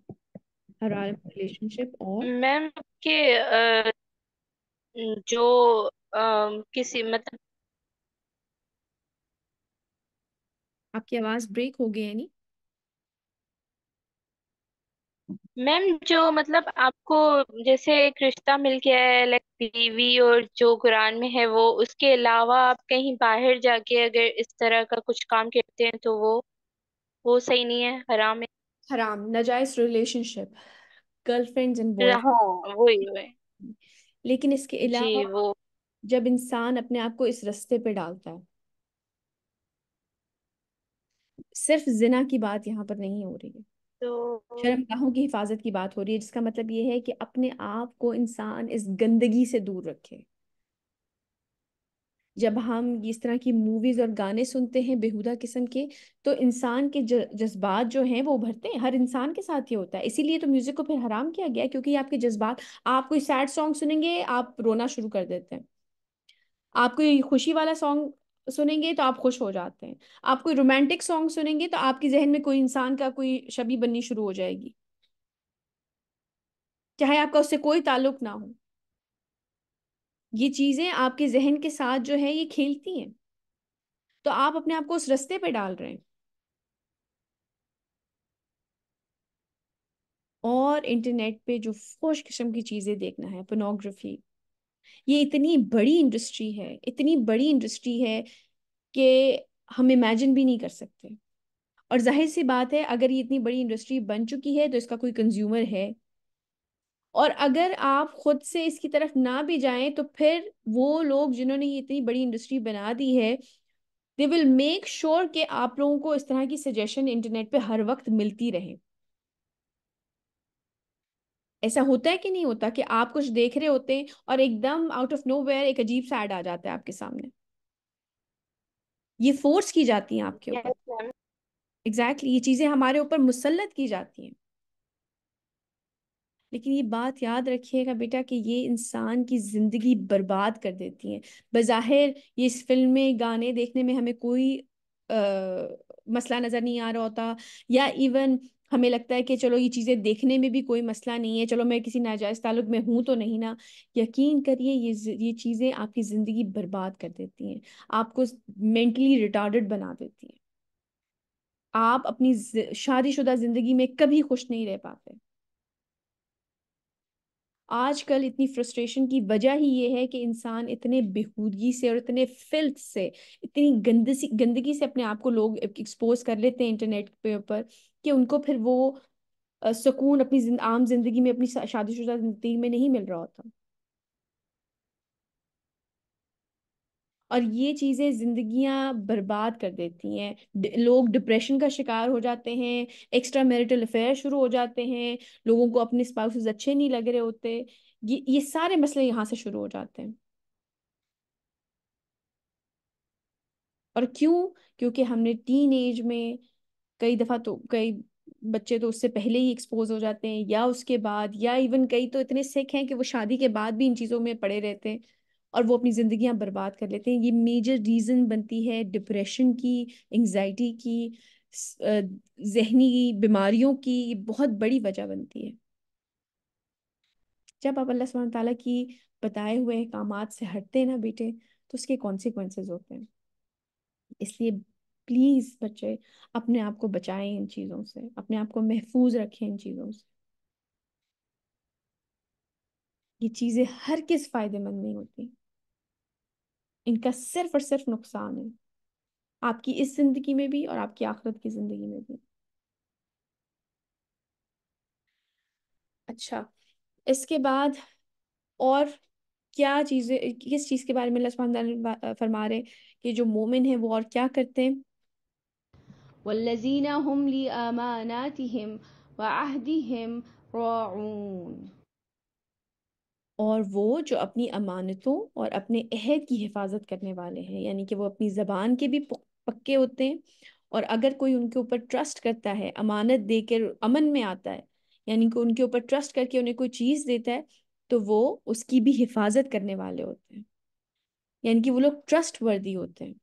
Speaker 2: हराम रिलेशनशिप और मैम के जो आ, किसी मतलब आपकी आवाज ब्रेक हो गई है नहीं मैम जो मतलब आपको जैसे एक रिश्ता मिल गया है लाइक बीवी और जो कुरान में है वो उसके अलावा आप कहीं बाहर जाके अगर इस तरह का कुछ काम करते हैं तो वो वो सही नहीं है हराम है
Speaker 1: हराम नजायज रिलेशनशिप गर्लफ्रेंड्स एंड बॉयफ्रेंड
Speaker 2: हाँ वही वही
Speaker 1: लेकिन इसके अलावा वो जब इंसान अपने आप को इस रस्ते पे डालता है सिर्फ जिना की बात यहाँ पर नहीं हो रही है तो शर्मगाहों की हिफाजत की बात हो रही है जिसका मतलब ये है कि अपने आप को इंसान इस गंदगी से दूर रखे जब हम इस तरह की मूवीज और गाने सुनते हैं बेहुदा किस्म के तो इंसान के जज्बात जो हैं वो उभरते हैं हर इंसान के साथ ये होता है इसीलिए तो म्यूजिक को फिर हराम किया गया क्योंकि आपके जज्बात आप कोई सैड सॉन्ग सुनेंगे आप रोना शुरू कर देते हैं आप कोई खुशी वाला सॉन्ग सुनेंगे तो आप खुश हो जाते हैं आप कोई रोमांटिक सॉन्ग सुनेंगे तो आपके जहन में कोई इंसान का कोई शबी बननी शुरू हो जाएगी चाहे आपका उससे कोई ताल्लुक ना हो ये चीजें आपके जहन के साथ जो है ये खेलती हैं तो आप अपने आप को उस रस्ते पे डाल रहे हैं और इंटरनेट पे जो फोश किस्म की चीजें देखना है पोनोग्राफी ये इतनी बड़ी इंडस्ट्री है इतनी बड़ी इंडस्ट्री है कि हम इमेजिन भी नहीं कर सकते और जाहिर सी बात है अगर ये इतनी बड़ी इंडस्ट्री बन चुकी है तो इसका कोई कंज्यूमर है और अगर आप खुद से इसकी तरफ ना भी जाएं तो फिर वो लोग जिन्होंने ये इतनी बड़ी इंडस्ट्री बना दी है दे विल मेक श्योर के आप लोगों को इस तरह की सजेशन इंटरनेट पे हर वक्त मिलती रहे ऐसा होता है कि नहीं होता कि आप कुछ देख रहे होते हैं और एकदम आउट ऑफ नो एक अजीब सा एड आ जाता है आपके सामने ये फोर्स की जाती है आपके ऊपर एग्जैक्टली exactly, ये चीजें हमारे ऊपर मुसलत की जाती हैं लेकिन ये बात याद रखिएगा बेटा कि ये इंसान की ज़िंदगी बर्बाद कर देती हैं बज़ाहिर ये इस फिल्में गाने देखने में हमें कोई आ, मसला नज़र नहीं आ रहा होता या इवन हमें लगता है कि चलो ये चीज़ें देखने में भी कोई मसला नहीं है चलो मैं किसी नाजायज़ ताल्लुक में हूँ तो नहीं ना यकीन करिए ये ये चीज़ें आपकी ज़िंदगी बर्बाद कर देती हैं आपको मेंटली रिटार्डेड बना देती हैं आप अपनी शादीशुदा ज़िंदगी में कभी खुश नहीं रह पाते आजकल इतनी फ्रस्ट्रेशन की वजह ही ये है कि इंसान इतने बेहूदगी से और इतने फिल्थ से इतनी गंदसी गंदगी से अपने आप को लोग एक्सपोज कर लेते हैं इंटरनेट पे ऊपर कि उनको फिर वो सुकून अपनी जिन, आम जिंदगी में अपनी शादीशुदा जिंदगी में नहीं मिल रहा होता और ये चीज़ें जिंदगियां बर्बाद कर देती हैं लोग डिप्रेशन का शिकार हो जाते हैं एक्स्ट्रा मैरिटल अफेयर शुरू हो जाते हैं लोगों को अपने स्पाउसेस अच्छे नहीं लग रहे होते ये ये सारे मसले यहाँ से शुरू हो जाते हैं और क्यों क्योंकि हमने टीन एज में कई दफ़ा तो कई बच्चे तो उससे पहले ही एक्सपोज हो जाते हैं या उसके बाद या इवन कई तो इतने सिख हैं कि वो शादी के बाद भी इन चीज़ों में पड़े रहते हैं और वो अपनी ज़िंदगी बर्बाद कर लेते हैं ये मेजर रीज़न बनती है डिप्रेशन की एंगजाइटी की जहनी बीमारियों की ये बहुत बड़ी वजह बनती है जब आप अल्लाह सुबह ताली की बताए हुए अहकाम से हटते हैं ना बेटे तो उसके कॉन्सिक्वेंसेस होते हैं इसलिए प्लीज़ बच्चे अपने आप को बचाएं इन चीज़ों से अपने आप को महफूज रखें इन चीज़ों से ये चीज़ें हर किस फायदेमंद नहीं होती इनका सिर्फ और सिर्फ नुकसान है आपकी इस जिंदगी में भी और आपकी आखिरत की जिंदगी में भी अच्छा इसके बाद और क्या चीज़ें किस चीज़ के बारे में फरमा रहे कि जो मोमिन है वो और क्या करते हैं वो हम ली और वो जो अपनी अमानतों और अपने अहद की हिफाजत करने वाले हैं यानी कि वो अपनी ज़बान के भी पक्के होते हैं और अगर कोई उनके ऊपर ट्रस्ट करता है अमानत देकर अमन में आता है यानी कि उनके ऊपर ट्रस्ट करके उन्हें कोई चीज़ देता है तो वो उसकी भी हिफाजत करने वाले होते हैं यानी कि वो लोग ट्रस्ट वर्दी होते हैं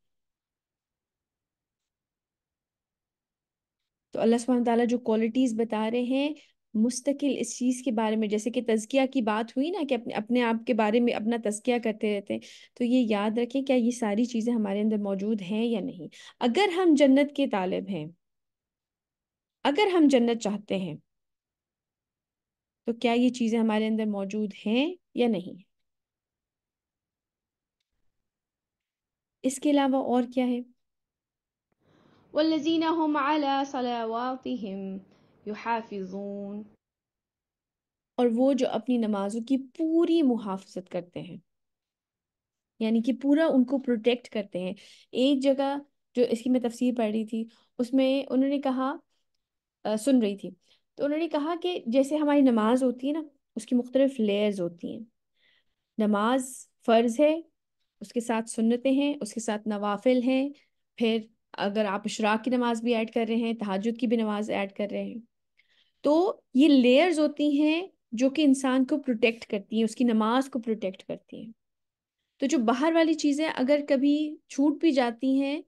Speaker 1: तो अल्लाह सुबहान ताला जो क्वालिटीज़ बता रहे हैं मुस्तकिल इस चीज़ के बारे में जैसे कि तज़किया की बात हुई ना कि अपने अपने आप के बारे में अपना तज़किया करते रहते हैं तो ये याद रखें क्या ये सारी चीज़ें हमारे अंदर मौजूद हैं या नहीं अगर हम जन्नत के तालब हैं अगर हम जन्नत चाहते हैं तो क्या ये चीज़ें हमारे अंदर मौजूद हैं या नहीं इसके अलावा और क्या है वल्लजीना अला सलावातिहिम युहाफिजून और वो जो अपनी नमाजों की पूरी मुहाफजत करते हैं यानी कि पूरा उनको प्रोटेक्ट करते हैं एक जगह जो इसकी मैं तफसीर पढ़ रही थी उसमें उन्होंने कहा आ, सुन रही थी तो उन्होंने कहा कि जैसे हमारी नमाज होती है ना उसकी मुख्तलिफ लेयर्स होती हैं नमाज फ़र्ज है उसके साथ सुन्नतें हैं उसके साथ नवाफिल हैं फिर अगर आप अशराक की नमाज भी ऐड कर रहे हैं तहाजुद की भी नमाज ऐड कर रहे हैं तो ये लेयर्स होती हैं जो कि इंसान को प्रोटेक्ट करती हैं उसकी नमाज को प्रोटेक्ट करती हैं तो जो बाहर वाली चीज़ें अगर कभी छूट भी जाती हैं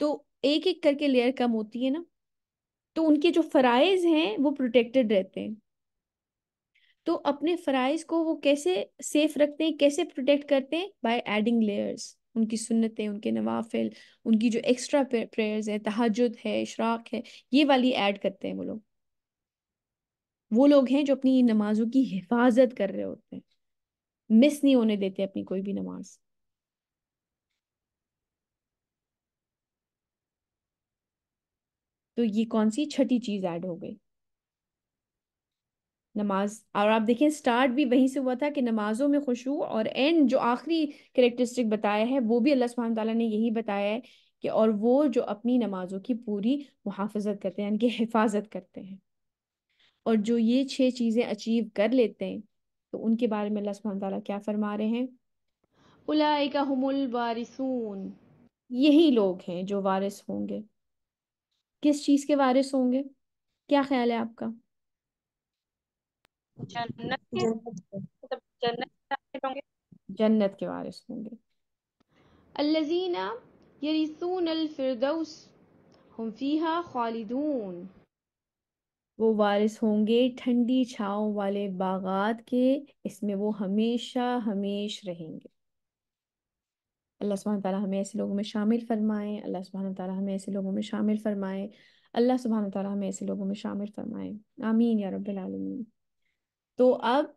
Speaker 1: तो एक एक करके लेयर कम होती है ना तो उनके जो फ़राइज़ हैं वो प्रोटेक्टेड रहते हैं तो अपने फ़राइज़ को वो कैसे सेफ रखते हैं कैसे प्रोटेक्ट करते हैं बाय एडिंग लेयर्स उनकी सुन्नतें उनके नवाफिल उनकी जो एक्स्ट्रा प्रेयर्स हैं तहजद है इशराक है ये वाली ऐड करते हैं वो लोग वो लोग हैं जो अपनी नमाजों की हिफाजत कर रहे होते हैं मिस नहीं होने देते अपनी कोई भी नमाज तो ये कौन सी छठी चीज ऐड हो गई नमाज और आप देखें स्टार्ट भी वहीं से हुआ था कि नमाजों में खुशबू और एंड जो आखिरी करेक्टरिस्टिक बताया है वो भी अल्लाह सुबह ने यही बताया है कि और वो जो अपनी नमाजों की पूरी मुहाफजत करते हैं यानी कि हिफाजत करते हैं और जो ये छह चीज़ें अचीव कर लेते हैं तो उनके बारे में अल्लाह सुबहान क्या फरमा रहे हैं उलाइका हुमुल वारिसून यही लोग हैं जो वारिस होंगे किस चीज़ के वारिस होंगे क्या ख्याल है आपका
Speaker 2: जन्नत के जन्नत के मतलब होंगे
Speaker 1: जन्नत के वारिस होंगे अल्लाजीना यरिसून अल फिरदौस हम फीहा खालिदून वो वारिस होंगे ठंडी छाँव वाले बागात के इसमें वो हमेशा हमेश रहेंगे अल्लाह सुबहान ताला हमें ऐसे लोगों में शामिल फ़रमाएं अल्लाह सुबहान ताला हमें ऐसे लोगों में शामिल फ़रमाएं अल्लाह सुबहान ताला हमें ऐसे लोगों में शामिल फरमाए आमीन या रबालमीन तो अब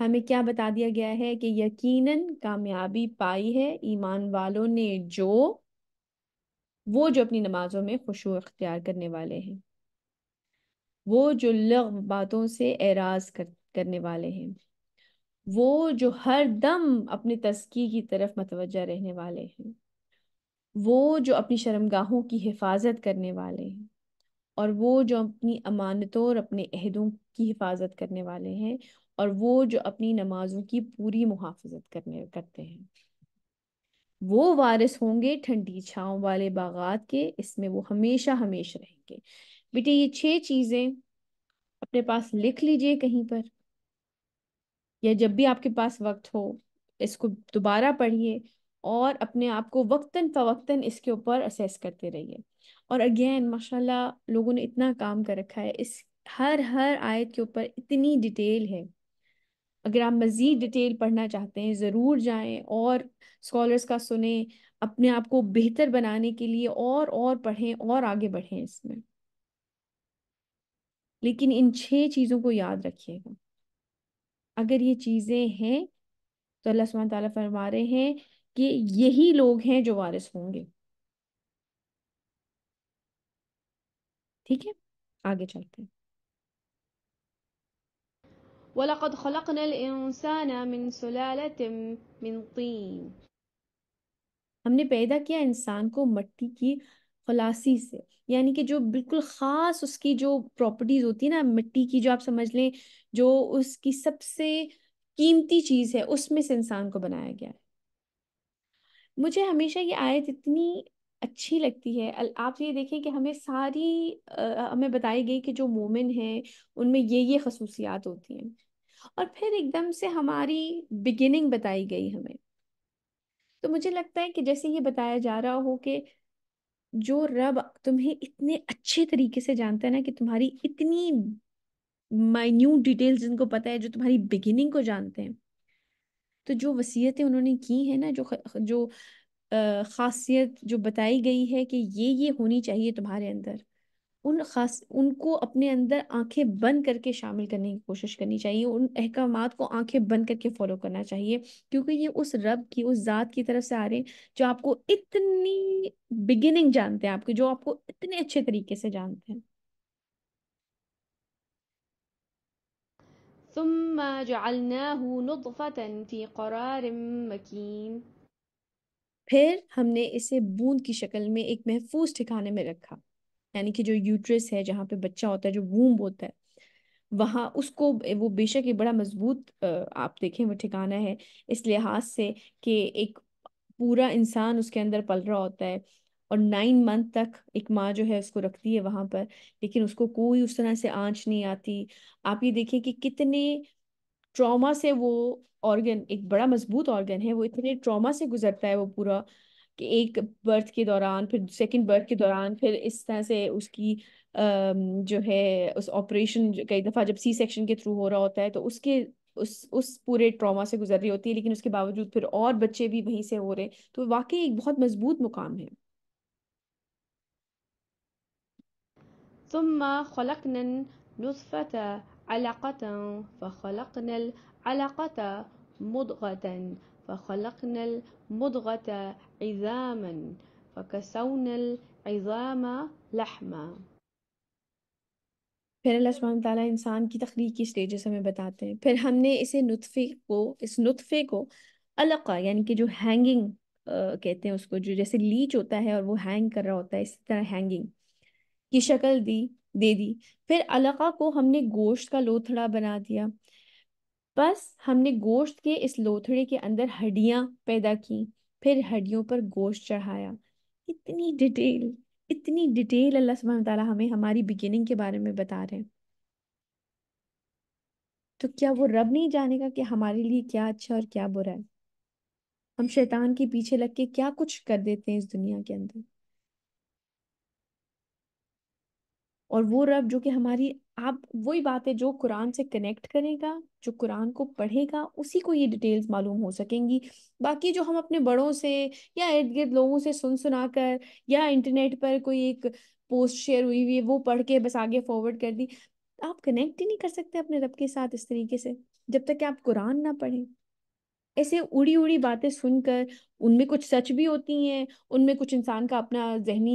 Speaker 1: हमें क्या बता दिया गया है कि यकीनन कामयाबी पाई है ईमान वालों ने जो वो जो अपनी नमाजों में खुशो अख्तियार करने वाले हैं वो जो लग बातों से एराज कर, करने वाले हैं वो जो हर दम अपनी तस्की की तरफ मतवजा रहने वाले हैं वो जो अपनी शर्मगाहों की हिफाजत करने वाले हैं और वो जो अपनी अमानतों और अपने अहदों की हिफाजत करने वाले हैं और वो जो अपनी नमाजों की पूरी मुहाफजत करने करते हैं वो वारिस होंगे ठंडी छाँव वाले बागात के इसमें वो हमेशा हमेशा रहेंगे बेटे ये छह चीजें अपने पास लिख लीजिए कहीं पर या जब भी आपके पास वक्त हो इसको दोबारा पढ़िए और अपने आप को वक्तन फवक्तन इसके ऊपर असेस करते रहिए और अगेन माशाल्लाह लोगों ने इतना काम कर रखा है इस हर हर आयत के ऊपर इतनी डिटेल है अगर आप मज़ीद डिटेल पढ़ना चाहते हैं ज़रूर जाएं और स्कॉलर्स का सुने अपने आप को बेहतर बनाने के लिए और और पढ़ें और आगे बढ़ें इसमें लेकिन इन छह चीज़ों को याद रखिएगा अगर ये चीज़ें हैं तो अल्लाह सुबहान ताला फरमा रहे हैं कि यही लोग हैं जो वारिस होंगे
Speaker 2: ठीक है आगे चलते हैं
Speaker 1: وَلَقَدْ خَلَقْنَا इंसाना مِنْ سُلَالَةٍ مِنْ طِينٍ हमने पैदा किया इंसान को मट्टी की खलासी से यानी कि जो बिल्कुल ख़ास उसकी जो प्रॉपर्टीज़ होती है ना मिट्टी की जो आप समझ लें जो उसकी सबसे कीमती चीज़ है उसमें से इंसान को बनाया गया है मुझे हमेशा ये आयत इतनी अच्छी लगती है आप ये देखें कि हमें सारी आ, हमें बताई गई कि जो मोमिन हैं उनमें ये ये खसूसियात होती हैं और फिर एकदम से हमारी बिगिनिंग बताई गई हमें तो मुझे लगता है कि जैसे ये बताया जा रहा हो कि जो रब तुम्हें इतने अच्छे तरीके से जानता है ना कि तुम्हारी इतनी माइन्यूट डिटेल्स जिनको पता है जो तुम्हारी बिगिनिंग को जानते हैं तो जो वसीयतें उन्होंने की हैं ना जो जो खासियत जो बताई गई है कि ये ये होनी चाहिए तुम्हारे अंदर उन खास उनको अपने अंदर आंखें बंद करके शामिल करने की कोशिश करनी चाहिए उन अहकाम को आंखें बंद करके फॉलो करना चाहिए क्योंकि ये उस रब की उस ज़ात की तरफ से आ रहे हैं जो आपको इतनी बिगिनिंग जानते हैं आपके जो आपको इतने अच्छे तरीके से जानते हैं ثم جعلناه نطفة في قرار مكين फिर हमने इसे बूंद की शक्ल में एक महफूज ठिकाने में रखा यानी कि जो यूट्रस है जहाँ पे बच्चा होता है जो वूम होता है वहाँ उसको वो बेशक ये बड़ा मजबूत आप देखें वो ठिकाना है इस लिहाज से कि एक पूरा इंसान उसके अंदर पल रहा होता है और नाइन मंथ तक एक माँ जो है उसको रखती है वहां पर लेकिन उसको कोई उस तरह से आंच नहीं आती आप ये देखें कि कितने ट्रॉमा से वो ऑर्गन एक बड़ा मजबूत ऑर्गन है वो इतने ट्रॉमा से गुजरता है वो पूरा कि एक बर्थ के दौरान फिर सेकंड बर्थ के दौरान फिर इस तरह से उसकी जो है उस ऑपरेशन कई दफ़ा जब सी सेक्शन के थ्रू हो रहा होता है तो उसके उस उस पूरे ट्रॉमा से गुजर रही होती है लेकिन उसके बावजूद फिर और बच्चे भी वहीं से हो रहे तो वाकई एक बहुत मजबूत मुकाम है ثم خلقنا النطفة علقة فخلقنا العلقة مضغة فخلقنا المضغة عظاما فكسونا العظام لحما फिर अल्लाह सुबहान ताला इंसान की तख्लीक की स्टेजेस हमें बताते हैं फिर हमने इसे नुतफ़े को इस नुतफ़े को अलका यानी कि जो हैंगिंग कहते हैं उसको जो जैसे लीच होता है और वो हैंग कर रहा होता है इसी तरह हैंगिंग की शक्ल दी दे दी फिर अलका को हमने गोश्त का लोथड़ा बना दिया बस हमने गोश्त के इस लोथड़े के अंदर हड्डियां पैदा की फिर हड्डियों पर गोश्त चढ़ाया इतनी डिटेल इतनी डिटेल अल्लाह सुबहान तला हमें हमारी बिगिनिंग के बारे में बता रहे हैं तो क्या वो रब नहीं जानेगा कि हमारे लिए क्या अच्छा और क्या बुरा है हम शैतान के पीछे लग के क्या कुछ कर देते हैं इस दुनिया के अंदर और वो रब जो कि हमारी आप वही बात है जो कुरान से कनेक्ट करेगा जो कुरान को पढ़ेगा उसी को ये डिटेल्स मालूम हो सकेंगी बाकी जो हम अपने बड़ों से या इर्द गिर्द लोगों से सुन सुना कर या इंटरनेट पर कोई एक पोस्ट शेयर हुई हुई है वो पढ़ के बस आगे फॉरवर्ड कर दी आप कनेक्ट ही नहीं कर सकते अपने रब के साथ इस तरीके से जब तक कि आप कुरान ना पढ़ें ऐसे उड़ी उड़ी बातें सुनकर उनमें कुछ सच भी होती हैं उनमें कुछ इंसान का अपना जहनी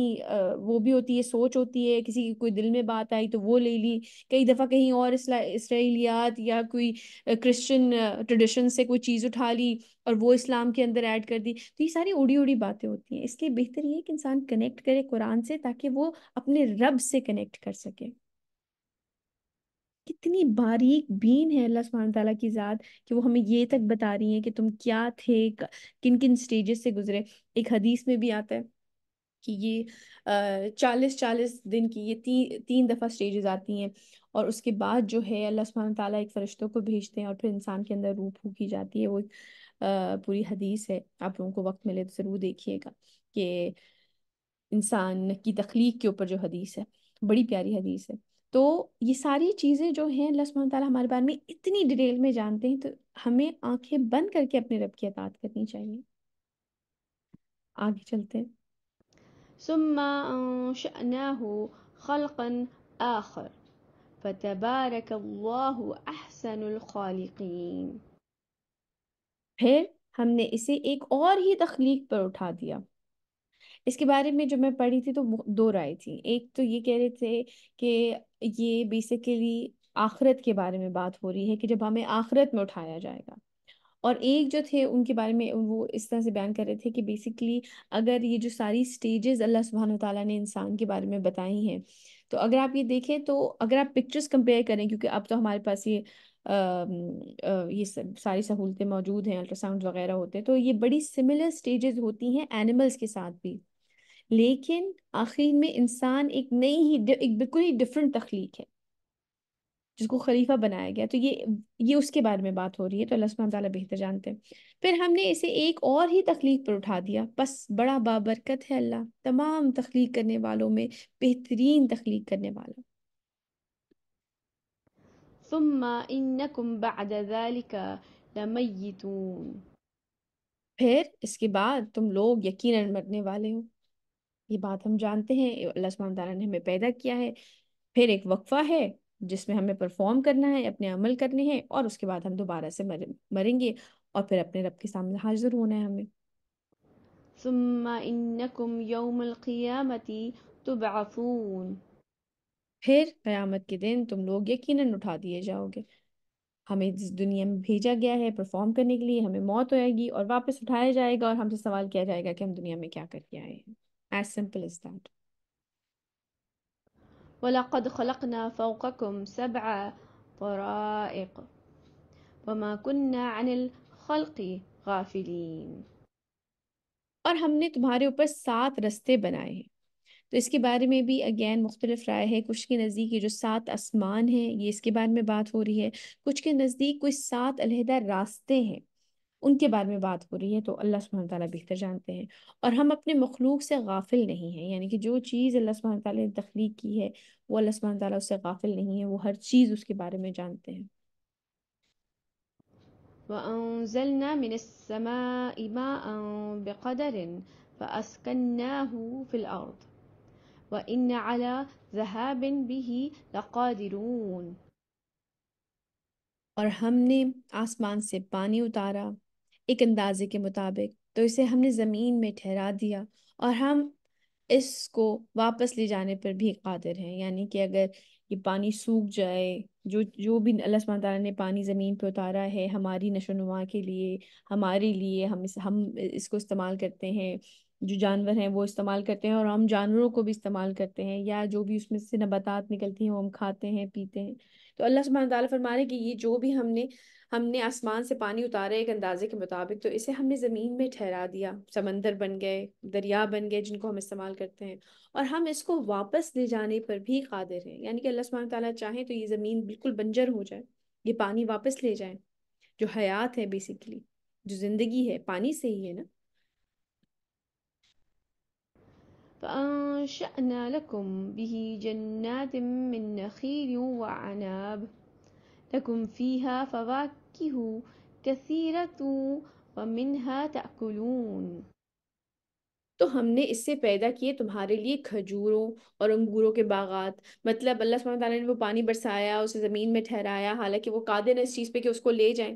Speaker 1: वो भी होती है सोच होती है किसी की कोई दिल में बात आई तो वो ले ली कई दफ़ा कहीं और इसराइलियात या कोई क्रिश्चियन ट्रेडिशन से कोई चीज़ उठा ली और वो इस्लाम के अंदर ऐड कर दी तो ये सारी उड़ी उड़ी बातें होती हैं इसलिए बेहतर ये कि इंसान कनेक्ट करे कुरान से ताकि वो अपने रब से कनेक्ट कर सके कितनी बारीक बीन है अल्लाह सुबहान ताला की ज़ात कि वो हमें ये तक बता रही है कि तुम क्या थे किन किन स्टेजेस से गुजरे एक हदीस में भी आता है कि ये चालीस चालीस दिन की ये ती, तीन दफ़ा स्टेजेस आती हैं और उसके बाद जो है अल्लाह सुबहान ताला एक फ़रिश्तों को भेजते हैं और फिर इंसान के अंदर रूह फूकी जाती है वो एक आ, पूरी हदीस है आप लोगों को वक्त मिले तो ज़रूर देखिएगा कि इंसान की तख्लीक के ऊपर जो हदीस है बड़ी प्यारी हदीस है तो ये सारी चीज़ें जो हैं अल्लाह सुबह ताला हमारे बारे में इतनी डिटेल में जानते हैं तो हमें आंखें बंद करके अपने रब की अतात करनी चाहिए आगे चलते हैं آخر فتبارك الله أحسن الخالقين फिर हमने इसे एक और ही तख्लीक पर उठा दिया इसके बारे में जब मैं पढ़ी थी तो दो राय थी एक तो ये कह रहे थे कि ये बेसिकली आखरत के बारे में बात हो रही है कि जब हमें आखरत में उठाया जाएगा और एक जो थे उनके बारे में वो इस तरह से बयान कर रहे थे कि बेसिकली अगर ये जो सारी स्टेजेस अल्लाह सुबहान तला ने इंसान के बारे में बताई हैं तो अगर आप ये देखें तो अगर आप पिक्चर्स कंपेयर करें क्योंकि अब तो हमारे पास ये आ, आ, ये सारी सहूलतें मौजूद हैं अल्ट्रासाउंड वगैरह होते हैं तो ये बड़ी सिमिलर स्टेजेस होती हैं एनिमल्स के साथ भी लेकिन आखिर में इंसान एक नई ही एक बिल्कुल ही डिफरेंट तख्लीक है जिसको खलीफा बनाया गया तो ये ये उसके बारे में बात हो रही है तो अल्लाह बेहतर जानते हैं फिर हमने इसे एक और ही तख्लीक पर उठा दिया बस बड़ा बाबरकत है अल्लाह तमाम तख्लीक करने वालों में बेहतरीन तख्लीक करने वाला फिर इसके बाद तुम लोग यकीनन मरने वाले हो ये बात हम जानते हैं अल्लाह सुबहान ने हमें पैदा किया है फिर एक वक्फा है जिसमें हमें परफॉर्म करना है अपने अमल करने हैं और उसके बाद हम दोबारा से मर, मरेंगे और फिर अपने रब के सामने हाजिर होना है हमें फिर क़यामत के दिन तुम लोग यकीनन उठा दिए जाओगे हमें जिस दुनिया में भेजा गया है परफॉर्म करने के लिए हमें मौत होएगी और वापस उठाया जाएगा और हमसे सवाल किया जाएगा कि हम दुनिया में क्या करके आए हैं As simple as that. ولقد خلقنا فوقكم سبع طرائق وما كنا عن الخلق غافلين और हमने तुम्हारे ऊपर सात रस्ते बनाए हैं तो इसके बारे में भी अगेन मुख्तलिफ राय है कुछ के नज़दीक ये जो सात आसमान हैं ये इसके बारे में बात हो रही है कुछ के नज़दीक कोई सात अलहदा रास्ते हैं उनके बारे में बात हो रही है तो अल्लाह सुबहान ताली बेहतर जानते हैं और हम अपने मखलूक से गाफिल नहीं हैं यानी कि जो चीज़ अल्लाह सुबहान ताली ने तख्लीक की है वो अल्लाह सुबहान ताली उससे गाफिल नहीं है वो हर चीज़ उसके बारे में जानते हैं وأنزلنا من السماء ماء بقدر في الأرض وإن على ذهاب به لقادرون और हमने आसमान से पानी उतारा एक अंदाजे के मुताबिक तो इसे हमने ज़मीन में ठहरा दिया और हम इसको वापस ले जाने पर भी कादिर हैं यानी कि अगर ये पानी सूख जाए जो जो भी अल्लाह सुबह ताला ने पानी ज़मीन पे उतारा है हमारी नशोनुमा के लिए हमारे लिए हम इस हम इसको इस्तेमाल करते हैं जो जानवर हैं वो इस्तेमाल करते हैं और हम जानवरों को भी इस्तेमाल करते हैं या जो भी उसमें से नबातात निकलती हैं वो हम खाते हैं पीते हैं तो अल्लाह सुबहान ताली फरमा रहे कि ये जो भी हमने हमने आसमान से पानी उतारा एक अंदाजे के मुताबिक तो इसे हमने ज़मीन में ठहरा दिया समंदर बन गए दरिया बन गए जिनको हम इस्तेमाल करते हैं और हम इसको वापस ले जाने पर भी कादिर हैं यानी कि अल्लाह सुबहान ताली चाहे तो ये ज़मीन बिल्कुल बंजर हो जाए ये पानी वापस ले जाए जो हयात है बेसिकली जो ज़िंदगी है पानी से ही है ना فأنشأنا لكم به جنات من نخيل وعناب لكم فيها فواكه كثيرة ومنها تأكلون तो हमने इससे पैदा किए तुम्हारे लिए खजूरों और अंगूरों के बागात मतलब अल्लाह सुबह ने वो पानी बरसाया उसे ज़मीन में ठहराया हालांकि वो कादिर है इस चीज़ पे कि उसको ले जाएं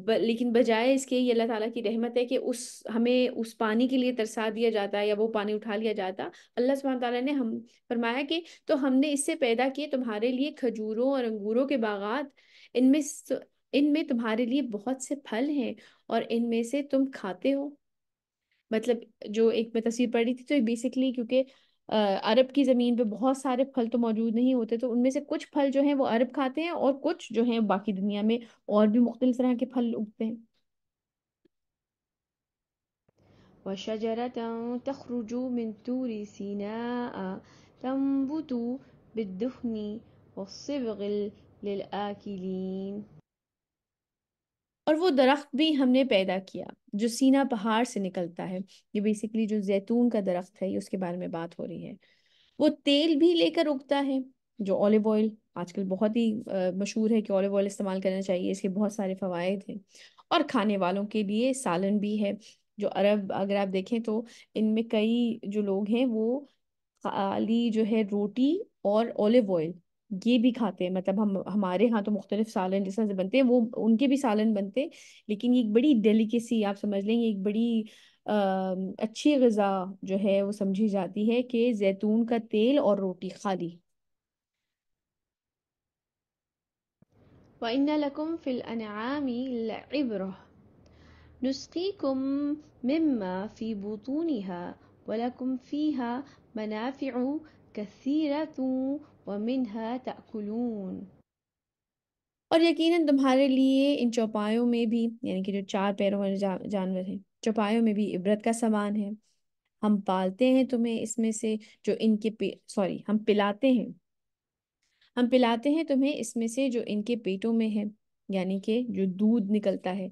Speaker 1: लेकिन बजाय इसके ये अल्लाह ताला की रहमत है कि उस हमें उस पानी के लिए तरसा दिया जाता है या वो पानी उठा लिया जाता अल्लाह सुबहान ताला ने हम फरमाया कि तो हमने इससे पैदा किए तुम्हारे लिए खजूरों और अंगूरों के बागात इनमें इनमें तुम्हारे लिए बहुत से फल हैं और इनमें से तुम खाते हो मतलब जो एक मैं तस्वीर पढ़ी थी तो बेसिकली क्योंकि अरब की ज़मीन पे बहुत सारे फल तो मौजूद नहीं होते तो उनमें से कुछ फल जो हैं वो अरब खाते हैं और कुछ जो हैं बाकी दुनिया में और भी मुख्तलिफ तरह के फल उगते हैं وشجرة تخرج من سيناء تنبت بالدهن والصبغ للآكلين और वो दरख्त भी हमने पैदा किया जो सीना पहाड़ से निकलता है ये बेसिकली जो जैतून का दरख्त है ये उसके बारे में बात हो रही है वो तेल भी लेकर उगता है जो ऑलिव ऑयल आजकल बहुत ही मशहूर है कि ऑलिव ऑयल इस्तेमाल करना चाहिए इसके बहुत सारे फ़वाद हैं और खाने वालों के लिए सालन भी है जो अरब अगर आप देखें तो इनमें कई जो लोग हैं वो खाली जो है रोटी और ऑलिव ऑयल ये भी खाते हैं मतलब हम हमारे यहाँ तो मुख्तलिफ सालन जिस तरह से बनते हैं वो उनके भी सालन बनते हैं लेकिन ये एक बड़ी डेलिकेसी आप समझ लें ये एक बड़ी आ, अच्छी गज़ा जो है वो समझी जाती है कि जैतून का तेल और रोटी खाली وَإِنَّ لَكُمْ فِي الْأَنْعَامِ लब्र نسقيكم مما في بطونها ولكم فيها منافع كثيرة वमिनहा ताकुलून और यकीनन तुम्हारे लिए इन चौपायों में भी यानी कि जो चार पैरों वाले जा, जानवर हैं चौपायों में भी इबरत का सामान है हम पालते हैं तुम्हें इसमें से जो इनके सॉरी हम पिलाते हैं हम पिलाते हैं तुम्हें इसमें से जो इनके पेटों में है यानी कि जो दूध निकलता है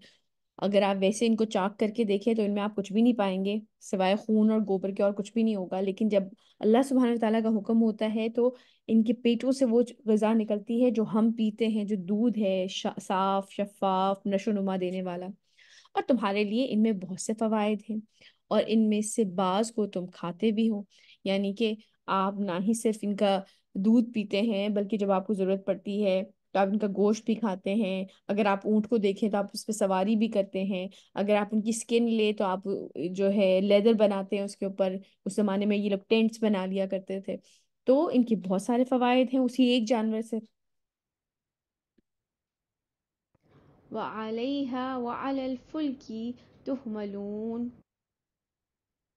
Speaker 1: अगर आप वैसे इनको चाक करके देखें तो इनमें आप कुछ भी नहीं पाएंगे सिवाय खून और गोबर के और कुछ भी नहीं होगा लेकिन जब अल्लाह सुबहान तला का हुक्म होता है तो इनके पेटों से वो गज़ा निकलती है जो हम पीते हैं जो दूध है साफ शफाफ नशोनुमा देने वाला और तुम्हारे लिए इनमें बहुत से फ़वाद हैं और इनमें से बाज़ को तुम खाते भी हो यानी कि आप ना ही सिर्फ इनका दूध पीते हैं बल्कि जब आपको ज़रूरत पड़ती है तो आप इनका गोश्त भी खाते हैं अगर आप ऊँट को देखें तो आप उस पर सवारी भी करते हैं अगर आप उनकी स्किन ले तो आप जो है लेदर बनाते हैं उसके ऊपर उस ज़माने में ये लोग टेंट्स बना लिया करते थे तो इनके बहुत सारे फ़वाद हैं उसी एक जानवर से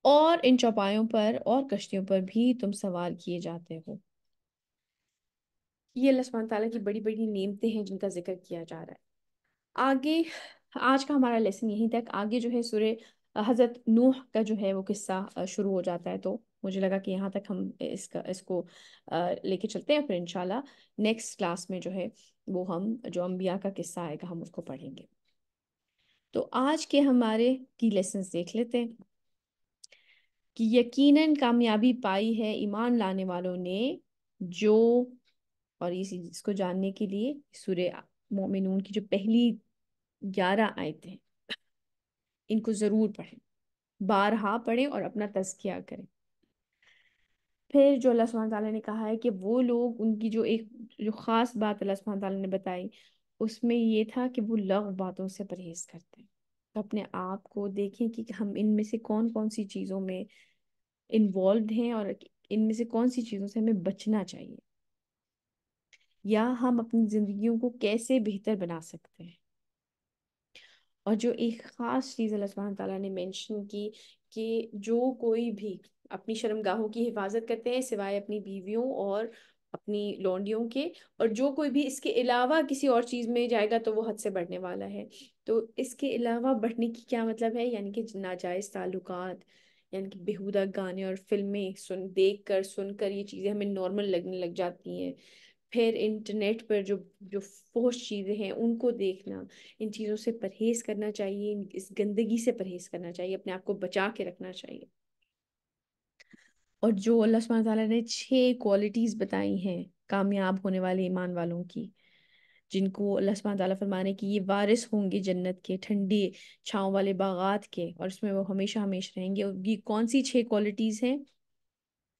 Speaker 1: और इन चौपायों पर और कश्तियों पर भी तुम सवाल किए जाते हो ये अल्लाह ताला की बड़ी बड़ी नेमतें हैं जिनका जिक्र किया जा रहा है आगे आज का हमारा लेसन यहीं तक आगे जो है सूर्य हज़रत नूह का जो है वो किस्सा शुरू हो जाता है तो मुझे लगा कि यहाँ तक हम इसका इसको लेके चलते हैं फिर इंशाल्लाह नेक्स्ट क्लास में जो है वो हम जो अम्बिया का किस्सा आएगा हम उसको पढ़ेंगे तो आज के हमारे की लेसन देख लेते हैं कि यकीनन कामयाबी पाई है ईमान लाने वालों ने जो और इस इसको जानने के लिए सूर्य मोमिनून की जो पहली ग्यारह आयतें हैं इनको ज़रूर पढ़ें बारहा पढ़ें और अपना तस्किया करें फिर जो अल्लाह सुबह तला ने कहा है कि वो लोग उनकी जो एक जो ख़ास बात अल्लाह सुबह तला ने बताई उसमें ये था कि वो लग बातों से परहेज करते हैं तो अपने आप को देखें कि हम इनमें से कौन कौन सी चीज़ों में इन्वॉल्व हैं और इनमें से कौन सी चीज़ों से हमें बचना चाहिए या हम अपनी जिंदगियों को कैसे बेहतर बना सकते हैं और जो एक ख़ास चीज़ अल्लाह ताला ने मेंशन की कि जो कोई भी अपनी शर्मगाहों की हिफाजत करते हैं सिवाय अपनी बीवियों और अपनी लौंडियों के और जो कोई भी इसके अलावा किसी और चीज़ में जाएगा तो वो हद से बढ़ने वाला है तो इसके अलावा बढ़ने की क्या मतलब है यानी कि नाजायज़ ताल्लुक यानी कि बेहुदा गाने और फिल्में सुन देख कर सुनकर ये चीज़ें हमें नॉर्मल लगने लग जाती हैं फिर इंटरनेट पर जो जो फोश चीज़ें हैं उनको देखना इन चीज़ों से परहेज़ करना चाहिए इस गंदगी से परहेज़ करना चाहिए अपने आप को बचा के रखना चाहिए और जो अल्लाह सुबह ताला ने छः क्वालिटीज़ बताई हैं कामयाब होने वाले ईमान वालों की जिनको अल्लाह सुबह ताला फरमाने की ये वारिस होंगे जन्नत के ठंडी छाँव वाले बागात के और इसमें वो हमेशा हमेशा रहेंगे और ये कौन सी छः क्वालिटीज़ हैं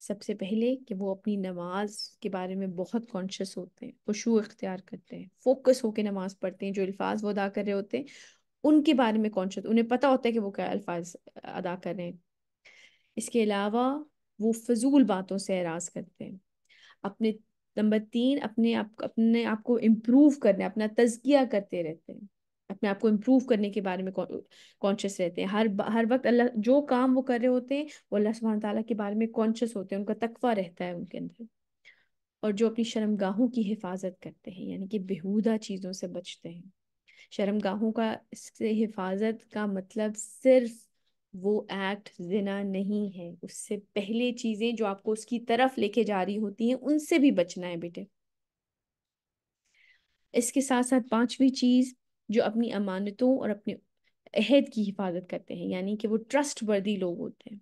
Speaker 1: सबसे पहले कि वो अपनी नमाज के बारे में बहुत कॉन्शियस होते हैं खुशू इख्तियार करते हैं फोकस होकर नमाज पढ़ते हैं जो अल्फाज वो अदा कर रहे होते हैं उनके बारे में कॉन्शियस उन्हें पता होता है कि वो क्या अल्फाज अदा कर रहे हैं इसके अलावा वो फजूल बातों से एराज करते हैं अपने नंबर तीन अपने आप अपने आप को इम्प्रूव करने अपना तजकिया करते रहते हैं अपने आप को इम्प्रूव करने के बारे में कॉन्शियस रहते हैं हर हर वक्त अल्लाह जो काम वो कर रहे होते हैं वो अल्लाह सुबहान तला के बारे में कॉन्शियस होते हैं उनका तकवा रहता है उनके अंदर और जो अपनी शर्मगाहों की हिफाजत करते हैं यानी कि बेहूदा चीज़ों से बचते हैं शर्मगाहों का इससे हिफाजत का मतलब सिर्फ वो एक्ट जिना नहीं है उससे पहले चीज़ें जो आपको उसकी तरफ लेके जा रही होती हैं उनसे भी बचना है बेटे इसके साथ साथ पांचवी चीज़ जो अपनी अमानतों और अपने अहद की हिफाजत करते हैं यानी कि वो ट्रस्ट वर्दी लोग होते हैं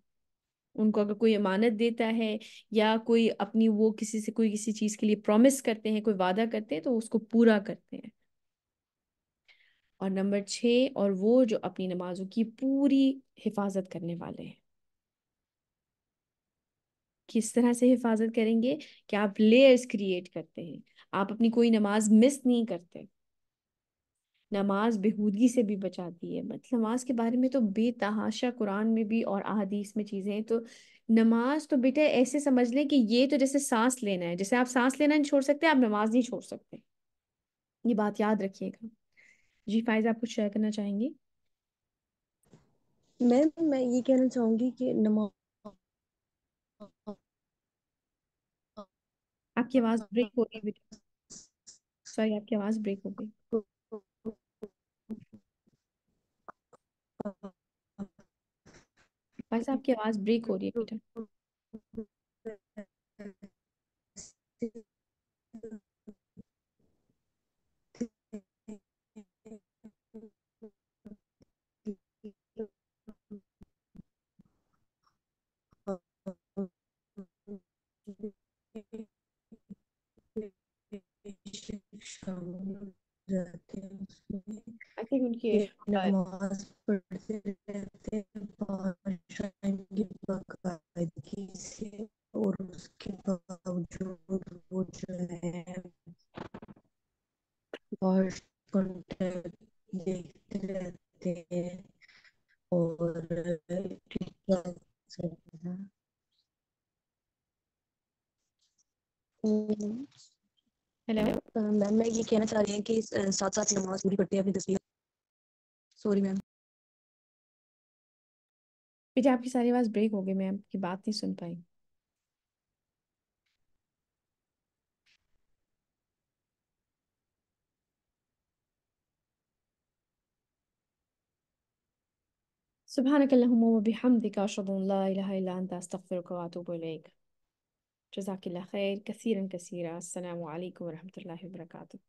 Speaker 1: उनको अगर कोई अमानत देता है या कोई अपनी वो किसी से कोई किसी चीज़ के लिए प्रॉमिस करते हैं कोई वादा करते हैं तो उसको पूरा करते हैं और नंबर छः और वो जो अपनी नमाजों की पूरी हिफाजत करने वाले हैं किस तरह से हिफाजत करेंगे कि आप लेयर्स क्रिएट करते हैं आप अपनी कोई नमाज मिस नहीं करते नमाज बेहूदगी से भी बचाती है मतलब नमाज के बारे में तो बेतहाशा कुरान में भी और अहादीस में चीज़ें हैं तो नमाज तो बेटे ऐसे समझ लें कि ये तो जैसे सांस लेना है जैसे आप सांस लेना नहीं छोड़ सकते आप नमाज नहीं छोड़ सकते ये बात याद रखिएगा जी फाइज आप कुछ शेयर करना चाहेंगे मैम मैं ये कहना चाहूंगी कि नमाज आपकी आवाज ब्रेक हो गई सॉरी आपकी आवाज ब्रेक हो गई भाई साहब की आवाज ब्रेक हो रही है
Speaker 2: पीटर
Speaker 1: जाते हैं उसमें थिंक
Speaker 2: से और उसके बावजूद वो जो है
Speaker 1: देखते रहते हैं
Speaker 2: और हेलो मैम मैं ये कहना चाह रही हूँ कि साथ साथ नमाज पूरी पढ़ते हैं अपनी तस्वीर सॉरी मैम
Speaker 1: बेटा आपकी सारी आवाज़ ब्रेक हो गई मैं आपकी बात नहीं सुन पाई سبحانك اللهم وبحمدك أشهد أن لا إله إلا أنت أستغفرك وأتوب إليك جزاك الله خير كثيرا كثيرا السلام عليكم ورحمة الله وبركاته